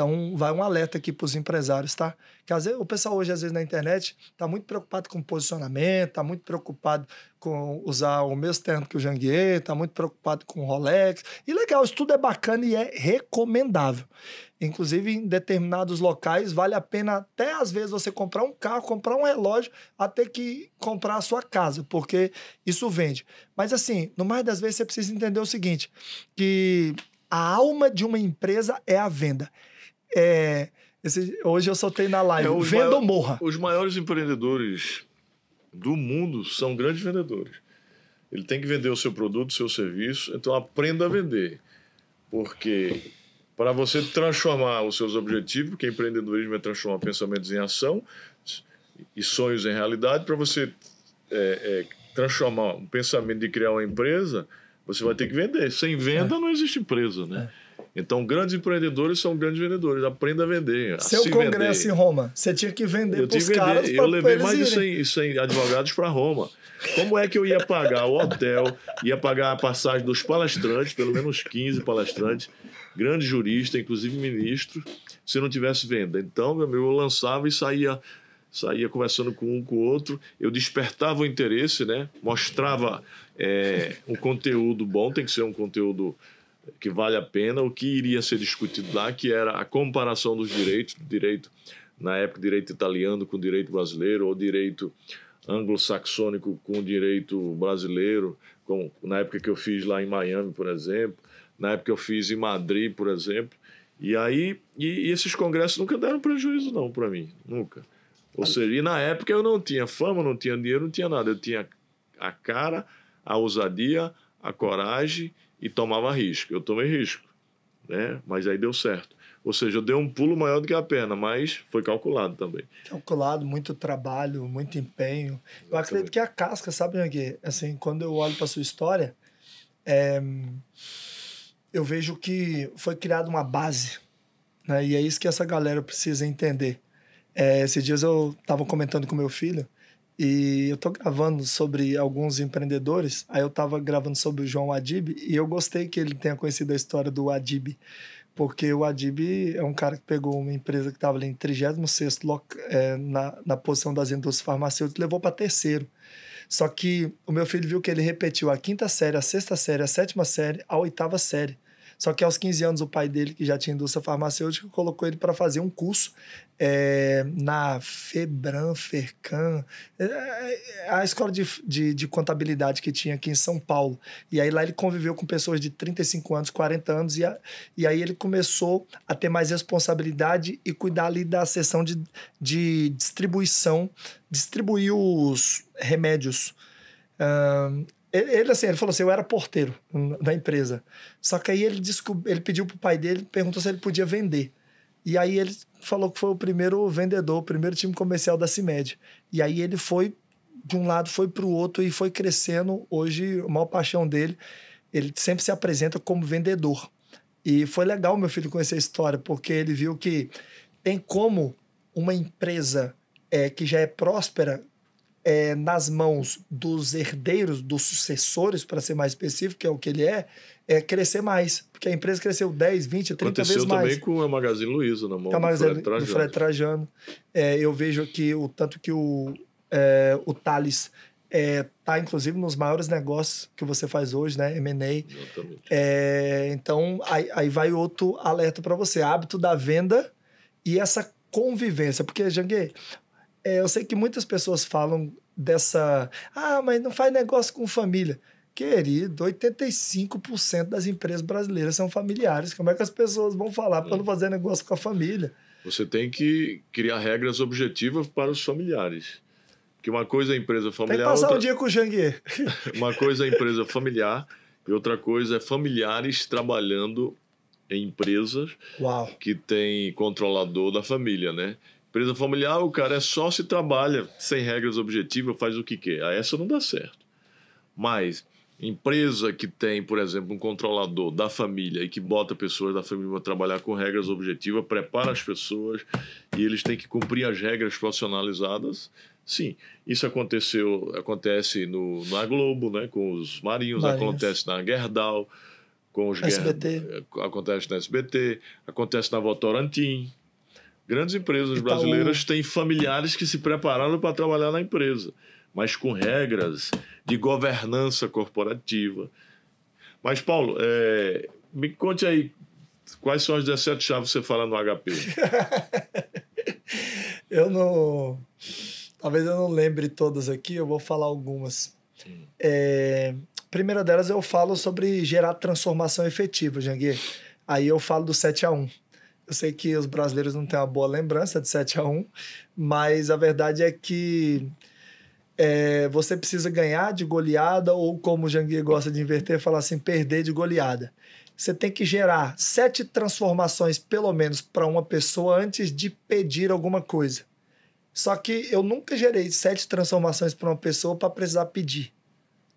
Então, vai um alerta aqui para os empresários, tá? Que às vezes, o pessoal hoje, às vezes, na internet, está muito preocupado com posicionamento, está muito preocupado com usar o mesmo terno que o Janguier, está muito preocupado com o Rolex. E legal, isso tudo é bacana e é recomendável. Inclusive, em determinados locais, vale a pena até, às vezes, você comprar um carro, comprar um relógio, até que comprar a sua casa, porque isso vende. Mas, assim, no mais das vezes, você precisa entender o seguinte, que a alma de uma empresa é a venda. É, esse, hoje eu soltei na live. É, Venda ou morra. Os maiores empreendedores do mundo são grandes vendedores. Ele tem que vender o seu produto, o seu serviço. Então aprenda a vender. Porque para você transformar os seus objetivos, porque empreendedorismo é transformar pensamentos em ação e sonhos em realidade, para você é, é, transformar um pensamento de criar uma empresa, você vai ter que vender. Sem venda é. não existe empresa, né? É. Então, grandes empreendedores são grandes vendedores. Aprenda a vender. Seu congresso vender. em Roma, você tinha que vender para os caras. Eu levei mais de 100, 100 advogados para Roma. Como é que eu ia pagar o hotel, ia pagar a passagem dos palestrantes, pelo menos 15 palestrantes, grande jurista, inclusive ministro, se não tivesse venda? Então, meu amigo, eu lançava e saía saía conversando com um com o outro, eu despertava o interesse, né? Mostrava é, um conteúdo bom, tem que ser um conteúdo que vale a pena o que iria ser discutido lá, que era a comparação dos direitos, do direito na época direito italiano com direito brasileiro ou direito anglo-saxônico com direito brasileiro, na época que eu fiz lá em Miami, por exemplo, na época que eu fiz em Madrid, por exemplo. E aí, e, e esses congressos nunca deram prejuízo não para mim, nunca. Ou seja, e na época eu não tinha fama, não tinha dinheiro, não tinha nada. Eu tinha a cara, a ousadia, a coragem e tomava risco. Eu tomei risco, né? Mas aí deu certo. Ou seja, eu dei um pulo maior do que a perna, mas foi calculado também. Calculado, muito trabalho, muito empenho. Eu acredito que a casca, sabe, aqui Assim, quando eu olho para sua história, é... eu vejo que foi criada uma base, né? E é isso que essa galera precisa entender. É, esses dias eu estava comentando com meu filho e eu tô gravando sobre alguns empreendedores. Aí eu tava gravando sobre o João Adib e eu gostei que ele tenha conhecido a história do Adib, porque o Adib é um cara que pegou uma empresa que estava ali em 36 é, na, na posição das indústrias farmacêuticas e levou para terceiro. Só que o meu filho viu que ele repetiu a quinta série, a sexta série, a sétima série, a oitava série. Só que aos 15 anos, o pai dele, que já tinha indústria farmacêutica, colocou ele para fazer um curso é, na Febran, Fercan, eh, eh, a escola de, de, de, contabilidade que tinha aqui em São Paulo. E aí lá ele conviveu com pessoas de 35 anos, 40 anos, e, a, e aí ele começou a ter mais responsabilidade e cuidar ali da sessão de, de distribuição, distribuir os remédios. Um, ele assim, ele falou assim, eu era porteiro da empresa. Só que aí ele, descob... ele pediu pro pai dele, perguntou se ele podia vender. E aí ele falou que foi o primeiro vendedor, o primeiro time comercial da CIMED. E aí ele foi de um lado, foi para o outro e foi crescendo. Hoje, a maior paixão dele, ele sempre se apresenta como vendedor. E foi legal meu filho conhecer a história, porque ele viu que tem como uma empresa é, que já é próspera é, nas mãos dos herdeiros, dos sucessores, para ser mais específico, que é o que ele é, é crescer mais. Porque a empresa cresceu 10, 20, 30 Aconteceu vezes mais. Aconteceu também com a Magazine Luiza na mão a Magazine, do Fred Trajano. Do Fred Trajano. É, eu vejo aqui o tanto que o, é, o Thales é, tá inclusive nos maiores negócios que você faz hoje, né? M&A. É, então aí, aí, vai outro alerta para você, hábito da venda e essa convivência, porque Jangue, é, eu sei que muitas pessoas falam dessa. Ah, mas não faz negócio com família. Querido, 85% das empresas brasileiras são familiares. Como é que as pessoas vão falar para não fazer negócio com a família? Você tem que criar regras objetivas para os familiares. Que uma coisa é empresa familiar. Tem que passar outra... um dia com o Jangue. uma coisa é empresa familiar e outra coisa é familiares trabalhando em empresas Uau. que tem controlador da família, né? Empresa familiar, o cara é só se trabalha sem regras objetivas, faz o que quer. A essa não dá certo. Mas empresa que tem, por exemplo, um controlador da família e que bota pessoas da família para trabalhar com regras objetivas, prepara as pessoas e eles têm que cumprir as regras profissionalizadas. Sim, isso aconteceu, acontece no, na Globo, né, com os marinhos, marinhos. acontece na Gerdau, com os SBT. Guerra, acontece na SBT, acontece na Votorantim, Grandes empresas Itaú. Tá brasileiras têm familiares que se prepararam para trabalhar na empresa, mas com regras de governança corporativa. Mas, Paulo, é... me conte aí quais são as 17 chaves que você fala no HP. eu não. Talvez eu não lembre todas aqui, eu vou falar algumas. Hum. É... Primeira delas eu falo sobre gerar transformação efetiva, Janguê. Aí eu falo do 7 a 1 eu sei que os brasileiros não têm uma boa lembrança de 7 a 1 mas a verdade é que é, você precisa ganhar de goleada ou, como o Janguir gosta de inverter, falar assim, perder de goleada. Você tem que gerar sete transformações, pelo menos, para uma pessoa antes de pedir alguma coisa. Só que eu nunca gerei sete transformações para uma pessoa para precisar pedir.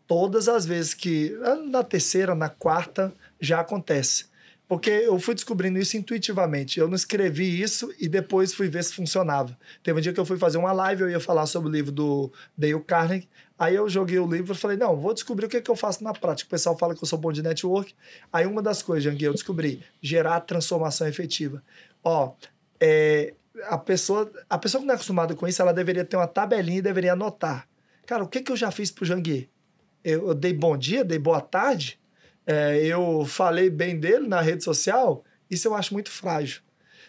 Todas as vezes que, na terceira, na quarta, já acontece. Porque eu fui descobrindo isso intuitivamente. Eu não escrevi isso e depois fui ver se funcionava. Teve um dia que eu fui fazer uma live, eu ia falar sobre o livro do Dale Carnegie. Aí eu joguei o livro e falei, não, vou descobrir o que, é que eu faço na prática. O pessoal fala que eu sou bom de network. Aí uma das coisas, que eu descobri, gerar transformação efetiva. Ó, é, a, pessoa, a pessoa que não é acostumada com isso, ela deveria ter uma tabelinha e deveria anotar. Cara, o que, é que eu já fiz pro Janguier? Eu, eu dei bom dia, dei boa tarde, é, eu falei bem dele na rede social, isso eu acho muito frágil.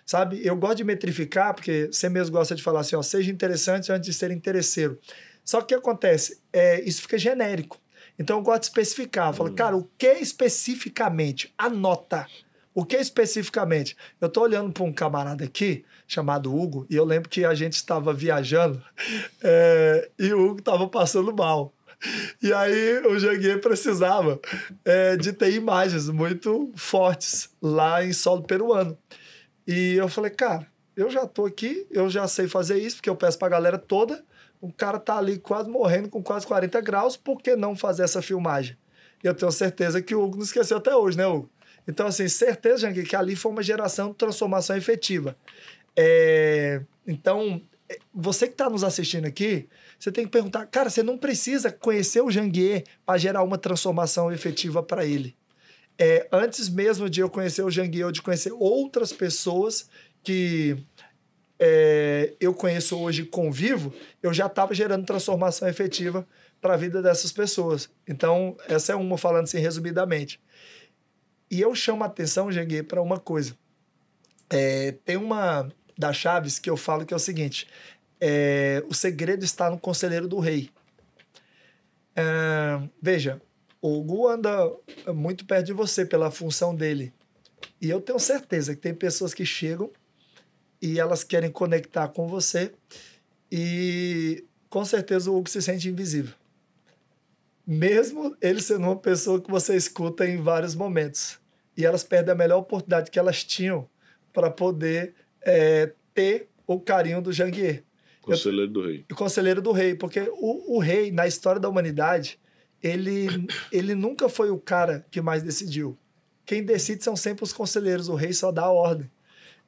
Sabe? Eu gosto de metrificar, porque você mesmo gosta de falar assim, ó, seja interessante antes de ser interesseiro. Só que o que acontece? É, isso fica genérico. Então eu gosto de especificar. Eu falo, hum. cara, o que especificamente? Anota. O que especificamente? Eu tô olhando para um camarada aqui, chamado Hugo, e eu lembro que a gente estava viajando é, e o Hugo estava passando mal. E aí o Janguier precisava é, de ter imagens muito fortes lá em solo peruano. E eu falei, cara, eu já tô aqui, eu já sei fazer isso, porque eu peço pra galera toda. O cara tá ali quase morrendo com quase 40 graus, por que não fazer essa filmagem? E eu tenho certeza que o Hugo não esqueceu até hoje, né, Hugo? Então, assim, certeza, Janguier, que ali foi uma geração de transformação efetiva. É... Então, é, você que está nos assistindo aqui, você tem que perguntar, cara, você não precisa conhecer o Janguier para gerar uma transformação efetiva para ele. É, antes mesmo de eu conhecer o Janguier, ou de conhecer outras pessoas que é, eu conheço hoje convivo, eu já estava gerando transformação efetiva para a vida dessas pessoas. Então, essa é uma falando assim resumidamente. E eu chamo a atenção, Janguier, para uma coisa. É, tem uma das Chaves que eu falo que é o seguinte: é, o segredo está no conselheiro do rei. É, veja, o Gu anda muito perto de você pela função dele. E eu tenho certeza que tem pessoas que chegam e elas querem conectar com você e com certeza o Hugo se sente invisível. Mesmo ele sendo uma pessoa que você escuta em vários momentos. E elas perdem a melhor oportunidade que elas tinham para poder é, ter o carinho do Janguier. Conselheiro do rei. Conselheiro do rei, porque o, o rei, na história da humanidade, ele, ele nunca foi o cara que mais decidiu. Quem decide são sempre os conselheiros, o rei só dá a ordem.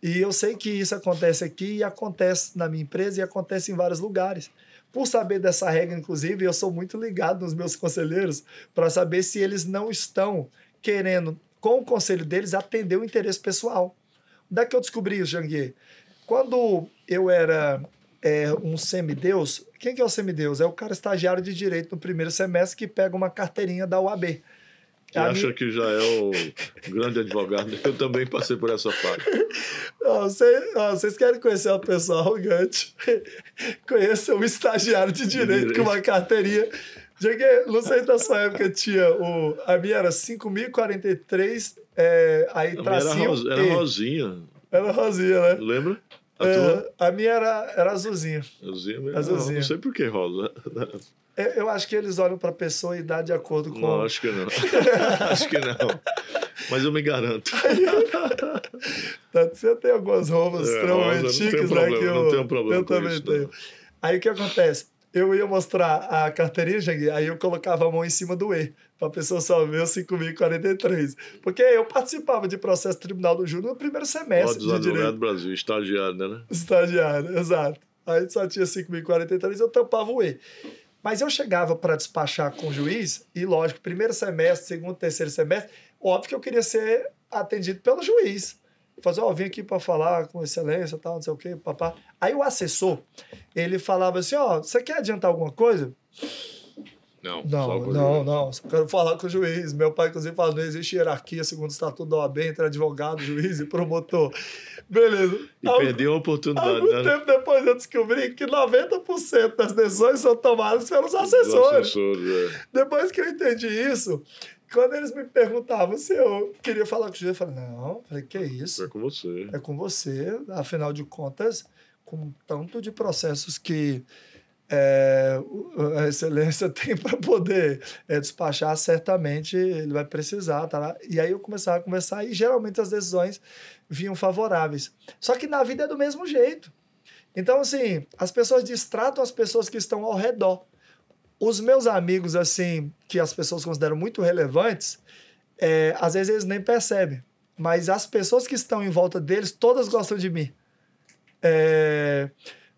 E eu sei que isso acontece aqui e acontece na minha empresa e acontece em vários lugares. Por saber dessa regra, inclusive, eu sou muito ligado nos meus conselheiros para saber se eles não estão querendo, com o conselho deles, atender o interesse pessoal. Onde é que eu descobri isso, Janguier? Quando eu era é, um semideus. Quem que é o semideus? É o cara estagiário de direito no primeiro semestre que pega uma carteirinha da UAB. Que a acha que já é o grande advogado. Eu também passei por essa parte. vocês, querem conhecer uma pessoa arrogante? Conheça um estagiário de direito, direito. com uma carteirinha. Cheguei, não sei da sua época tinha o. A minha era 5.043, é, aí a tracinho. Era, era rosinha. Era rosinha, né? Lembra? A, é, a minha era, era azulzinha. Azulzinha mesmo? Azulzinha. Não, não sei por que rosa. Eu, é, eu, acho que eles olham para a pessoa e dá de acordo com. Não, acho que não. acho que não. Mas eu me garanto. Você tem algumas roupas é, extremamente chiques, né? Que eu, não tenho problema. Eu também isso, tenho. Não. Aí o que acontece? Eu ia mostrar a carteirinha, aí eu colocava a mão em cima do E para a pessoa só ver o 5.043. Porque eu participava de processo tribunal do júri no primeiro semestre Lá de direito. do Brasil, estagiário, né, né? Estagiário, exato. Aí só tinha 5.043, eu tampava o E. Mas eu chegava para despachar com o juiz, e lógico, primeiro semestre, segundo, terceiro semestre, óbvio que eu queria ser atendido pelo juiz. Fazer, ó, oh, vim aqui para falar com excelência, tal, não sei o quê, papá. Aí o assessor, ele falava assim, ó, oh, você quer adiantar alguma coisa? Não, não, não, não. Só quero falar com o juiz. Meu pai, inclusive, fala: não existe hierarquia segundo o Estatuto da OAB entre advogado, juiz e promotor. Beleza. E Algo, perdeu a oportunidade. Algum né? tempo depois eu descobri que 90% das decisões são tomadas pelos assessores. assessores é. Depois que eu entendi isso, quando eles me perguntavam se eu queria falar com o juiz, eu falei: não, eu falei, que é isso? É com você. É com você. Afinal de contas, com tanto de processos que é, a excelência tem para poder é, despachar, certamente ele vai precisar. Tá? E aí eu começava a conversar e geralmente as decisões vinham favoráveis. Só que na vida é do mesmo jeito. Então, assim, as pessoas distratam as pessoas que estão ao redor. Os meus amigos, assim, que as pessoas consideram muito relevantes, é, às vezes eles nem percebem. Mas as pessoas que estão em volta deles, todas gostam de mim. É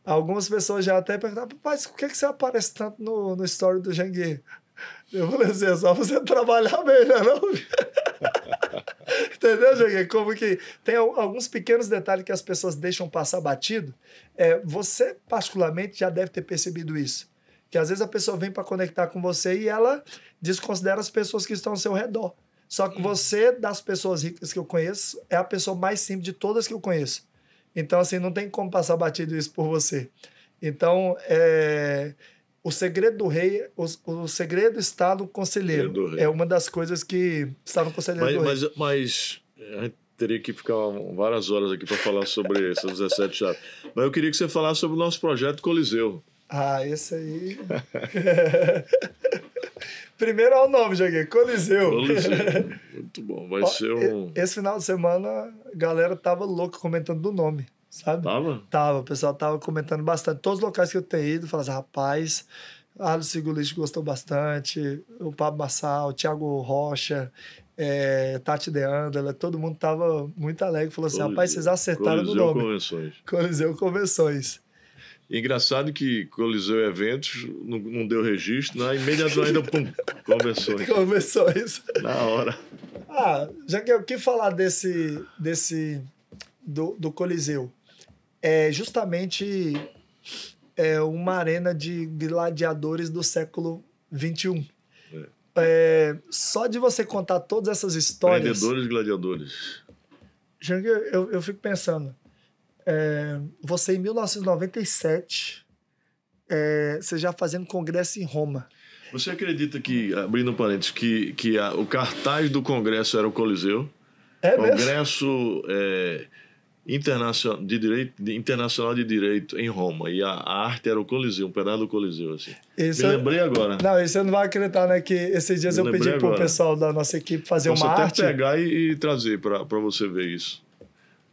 Algumas pessoas já até perguntaram, mas por que, que você aparece tanto no, no story do Jengue Eu falei assim, é só você trabalhar bem, né, não? Entendeu, Jengue Como que tem alguns pequenos detalhes que as pessoas deixam passar batido. É, você, particularmente, já deve ter percebido isso. Que às vezes a pessoa vem para conectar com você e ela desconsidera as pessoas que estão ao seu redor. Só que você, das pessoas ricas que eu conheço, é a pessoa mais simples de todas que eu conheço. Então, assim, não tem como passar batido isso por você. Então, é, o segredo do rei, o, o segredo está no conselheiro. É uma das coisas que está no conselheiro mas, do rei. Mas, mas teria que ficar várias horas aqui para falar sobre essas 17 chaves. Mas eu queria que você falasse sobre o nosso projeto Coliseu. Ah, esse aí. Primeiro é o nome, Joguei. Coliseu. Coliseu. Muito bom. Vai Ó, ser um. Esse final de semana, a galera tava louca comentando do nome, sabe? Tava? Tava. O pessoal tava comentando bastante. Todos os locais que eu tenho ido, falando assim, rapaz. Arlo Sigulich gostou bastante, o Pablo Massal, o Thiago Rocha, é, Tati Deandela, né, todo mundo tava muito alegre, falou assim, Coliseu, rapaz, vocês acertaram Coliseu no nome. Coliseu Convenções. Coliseu Convenções. Engraçado que Coliseu Eventos não, não deu registro, né? imediatamente pum, convenções. isso. Na hora. Ah, já que eu que falar desse, desse do, do Coliseu é justamente é uma arena de gladiadores do século XXI. É. É, só de você contar todas essas histórias. Vendedores gladiadores. Jangue, eu, eu fico pensando. É, você, em 1997, é, você já fazendo congresso em Roma. Você acredita que, abrindo um parênteses, que, que a, o cartaz do congresso era o Coliseu? É congresso é, internacional, de direito, de, internacional de Direito em Roma. E a, a, arte era o Coliseu, um pedaço do Coliseu. Assim. Isso Me lembrei agora. Não, isso você não vai acreditar, né? Que esses dias Me eu pedi para o pessoal da nossa equipe fazer Posso uma arte. arte. até pegar e, e trazer para você ver isso.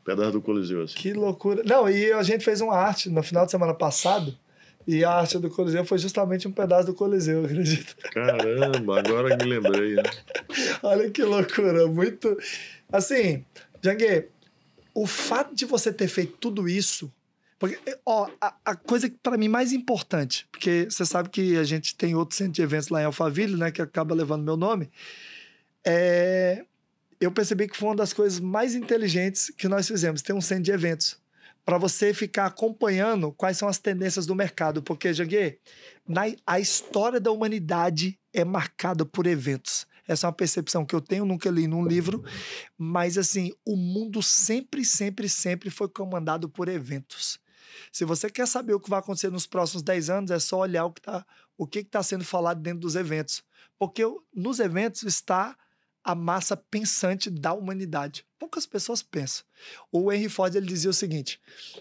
Pedaço do Coliseu, assim. Que loucura. Não, e a gente fez uma arte no final de semana passado. E a arte do Coliseu foi justamente um pedaço do Coliseu, acredito. Caramba, agora me lembrei. Né? Olha que loucura, muito. Assim, Jangue, o fato de você ter feito tudo isso. Porque, ó, a, a coisa que para mim mais importante, porque você sabe que a gente tem outro centro de eventos lá em Alphaville, né, que acaba levando meu nome, é eu percebi que foi uma das coisas mais inteligentes que nós fizemos, ter um centro de eventos para você ficar acompanhando quais são as tendências do mercado, porque Janguê, na, a história da humanidade é marcada por eventos. Essa é uma percepção que eu tenho, nunca li num livro, mas assim, o mundo sempre, sempre, sempre foi comandado por eventos. Se você quer saber o que vai acontecer nos próximos 10 anos, é só olhar o que está o que está sendo falado dentro dos eventos. Porque nos eventos está a massa pensante da humanidade. Poucas pessoas pensam. O Henry Ford ele dizia o seguinte: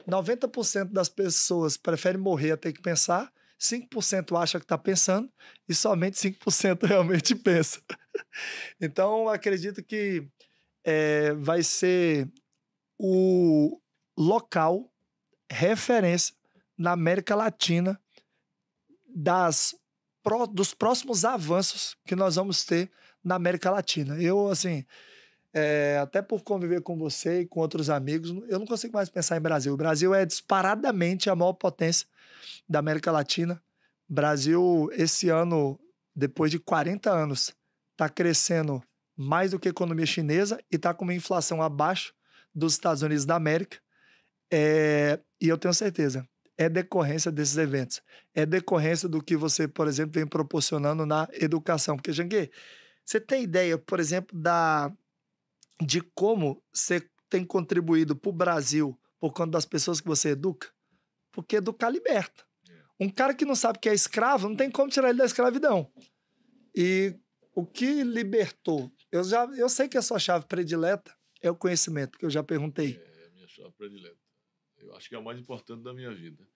90% das pessoas preferem morrer a ter que pensar, 5% acha que está pensando e somente 5% realmente pensa. então, acredito que é, vai ser o local referência na América Latina das, dos próximos avanços que nós vamos ter na América Latina. Eu, assim, é, até por conviver com você e com outros amigos, eu não consigo mais pensar em Brasil. O Brasil é disparadamente a maior potência da América Latina. Brasil, esse ano, depois de 40 anos, está crescendo mais do que a economia chinesa e está com uma inflação abaixo dos Estados Unidos da América. É, e eu tenho certeza, é decorrência desses eventos. É decorrência do que você, por exemplo, vem proporcionando na educação. Porque, Janguê, você tem ideia, por exemplo, da de como você tem contribuído para o Brasil por conta das pessoas que você educa? Porque educar liberta. É. Um cara que não sabe que é escravo, não tem como tirar ele da escravidão. E o que libertou? Eu, já, eu sei que a sua chave predileta é o conhecimento, que eu já perguntei. É a minha chave predileta. Eu acho que é a mais importante da minha vida.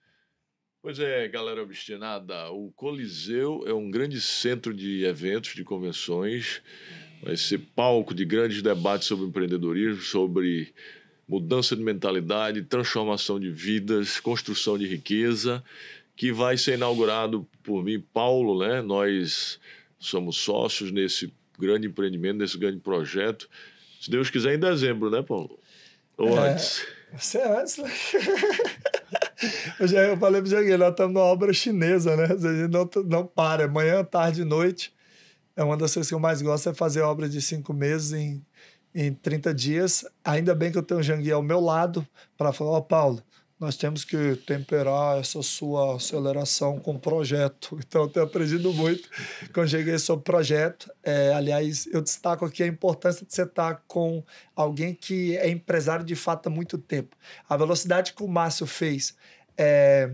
Pois é, galera obstinada, o Coliseu é um grande centro de eventos, de convenções, vai ser palco de grandes debates sobre empreendedorismo, sobre mudança de mentalidade, transformação de vidas, construção de riqueza, que vai ser inaugurado por mim, Paulo, né? Nós somos sócios nesse grande empreendimento, nesse grande projeto. Se Deus quiser, em dezembro, né, Paulo? Ou é, antes? Você é antes. Né? eu falei pro Dioguinho, nós estamos numa obra chinesa, né? A gente não, não para. É manhã, tarde e noite. É uma das coisas que eu mais gosto é fazer obra de cinco meses em, em 30 dias. Ainda bem que eu tenho o Jangui ao meu lado para falar, ó, oh, Paulo, nós temos que temperar essa sua aceleração com projeto. Então, eu tenho aprendido muito quando cheguei sobre projeto. É, aliás, eu destaco aqui a importância de você estar com alguém que é empresário de fato há muito tempo. A velocidade que o Márcio fez, é,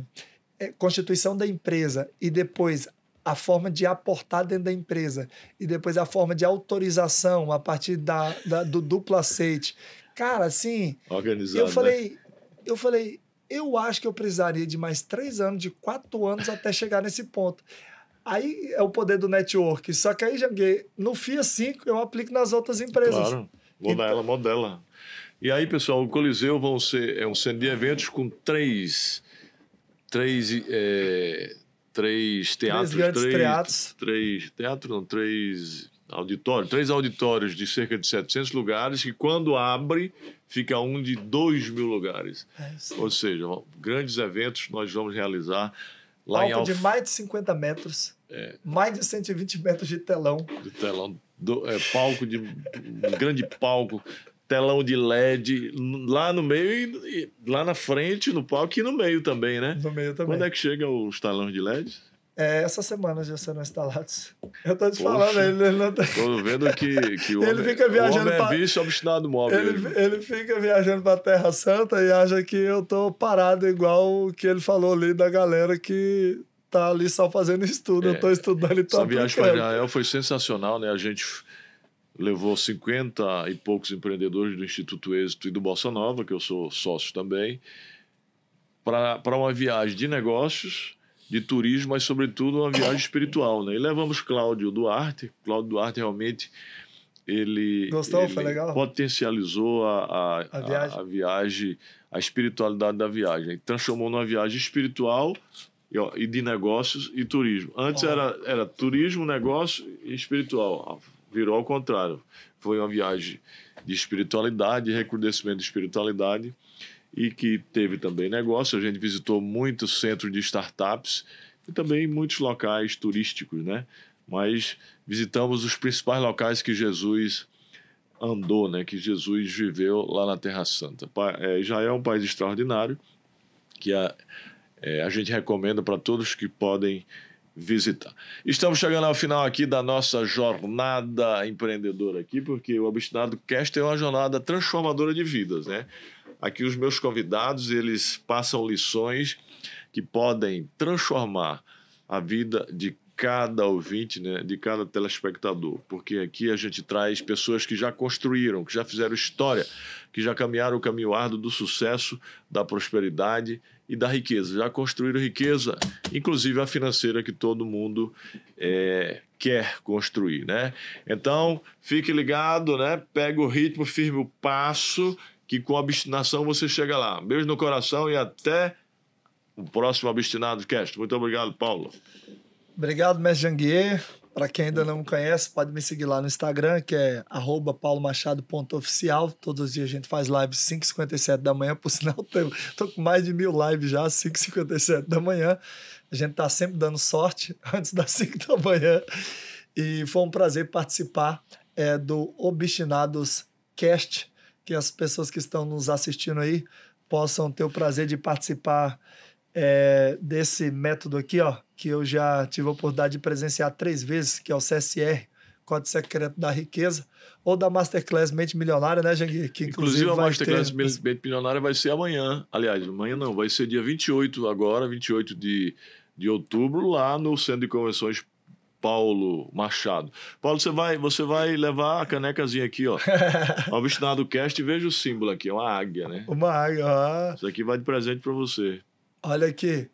é, constituição da empresa e depois a forma de aportar dentro da empresa e depois a forma de autorização a partir da, da do duplo aceite. Cara, assim, Organizado, né? eu falei, né? eu falei, eu acho que eu precisaria de mais três anos, de quatro anos até chegar nesse ponto. Aí é o poder do network. Só que aí, Jangue, no FIA 5 eu aplico nas outras empresas. Claro, modela, então... modela. E aí, pessoal, o Coliseu vão ser, é um centro de eventos com três, três, é, três teatros. Três grandes três, teatros. Três teatros, não, três auditório, três auditórios de cerca de 700 lugares, que quando abre, fica um de 2 mil lugares. É, Ou seja, grandes eventos nós vamos realizar lá Alto em Alf... de mais de 50 metros, é. mais de 120 metros de telão. De telão, do, é, palco de... um grande palco, telão de LED lá no meio e, e lá na frente, no palco e no meio também, né? No meio também. Quando é que chega os telões de LED? É, essa semana já sendo instalados. Eu tô te Poxa, falando, ele, não tá... Tô vendo que, que o ele homem, fica viajando o homem é pra... é vício obstinado móvel. Ele, ele. fica viajando pra Terra Santa e acha que eu tô parado igual o que ele falou ali da galera que tá ali só fazendo estudo. É, eu tô estudando e tô Essa viagem pra Israel foi sensacional, né? A gente levou 50 e poucos empreendedores do Instituto Êxito e do Bossa Nova, que eu sou sócio também, para uma viagem de negócios de turismo, mas sobretudo uma viagem espiritual, né? E levamos Cláudio Duarte. Cláudio Duarte realmente ele, Gostou, ele potencializou a, a, a, viagem. a, viagem. a espiritualidade da viagem. Transformou numa viagem espiritual e, ó, e de negócios e turismo. Antes era, era turismo, negócio e espiritual. Ah, virou ao contrário. Foi uma viagem de espiritualidade, recrudescimento de espiritualidade e que teve também negócio. A gente visitou muitos centros de startups e também muitos locais turísticos, né? Mas visitamos os principais locais que Jesus andou, né? Que Jesus viveu lá na Terra Santa. já é, é um país extraordinário que a, é, a gente recomenda para todos que podem visitar. Estamos chegando ao final aqui da nossa jornada empreendedora aqui, porque o Obstinado Cast é uma jornada transformadora de vidas, né? Aqui os meus convidados, eles passam lições que podem transformar a vida de cada ouvinte, né, de cada telespectador, porque aqui a gente traz pessoas que já construíram, que já fizeram história, que já caminharam o caminho árduo do sucesso, da prosperidade e da riqueza, já construíram riqueza, inclusive a financeira que todo mundo é, quer construir, né? Então fique ligado, né? Pega o ritmo, firme o passo que com obstinação você chega lá. Beijo no coração e até o próximo Obstinado Cast. Muito obrigado, Paulo. Obrigado, Mestre Janguier. Para quem ainda não me conhece, pode me seguir lá no Instagram, que é paulomachado.oficial. Todos os dias a gente faz live 5h57 da manhã. Por sinal, tô, tô com mais de mil lives já, 5h57 da manhã. A gente tá sempre dando sorte antes das 5 da manhã. E foi um prazer participar é, do Obstinados Cast que as pessoas que estão nos assistindo aí possam ter o prazer de participar é, desse método aqui, ó, que eu já tive a oportunidade de presenciar três vezes, que é o CSR, Código Secreto da Riqueza, ou da Masterclass Mente Milionária, né, Jangui? inclusive, inclusive a Masterclass ter... Mente Milionária vai ser amanhã. Aliás, amanhã não, vai ser dia 28 agora, 28 de, de outubro, lá no Centro de Convenções Paulo Machado. Paulo, você vai, você vai levar a canecazinha aqui, ó. Obstinado Cast, veja o símbolo aqui, é uma águia, né? Uma águia, ó. Isso aqui vai de presente para você. Olha aqui.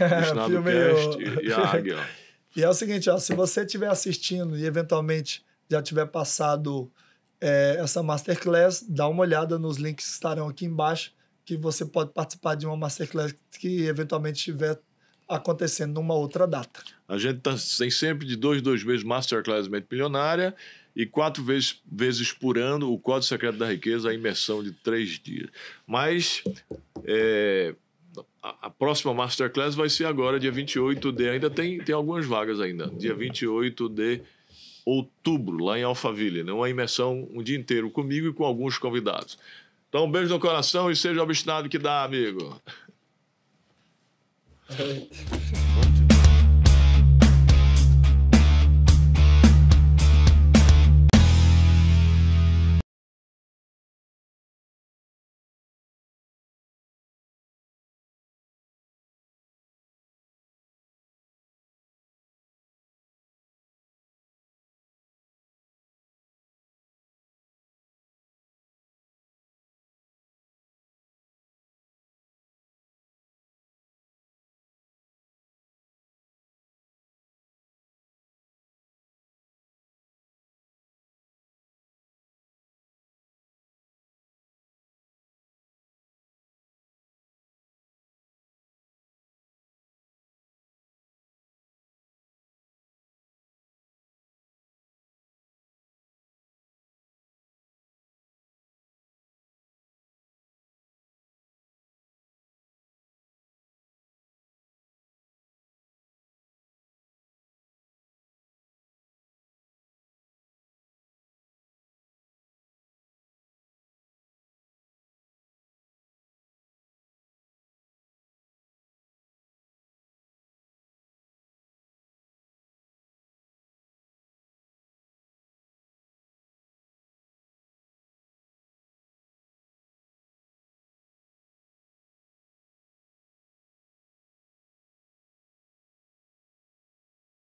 Obstinado Cast e a águia. Ó. E é o seguinte, ó, se você estiver assistindo e eventualmente já tiver passado é, essa masterclass, dá uma olhada nos links que estarão aqui embaixo, que você pode participar de uma masterclass que eventualmente estiver acontecendo numa outra data. A gente tá, tem sempre de dois, dois meses Masterclass Mente Milionária e quatro vezes, vezes por ano o Código Secreto da Riqueza, a imersão de três dias. Mas é, a, a, próxima Masterclass vai ser agora, dia 28 de... Ainda tem, tem algumas vagas ainda. Dia 28 de outubro, lá em Alphaville. Né? Uma imersão um dia inteiro comigo e com alguns convidados. Então, um beijo no coração e seja obstinado que dá, amigo. All right.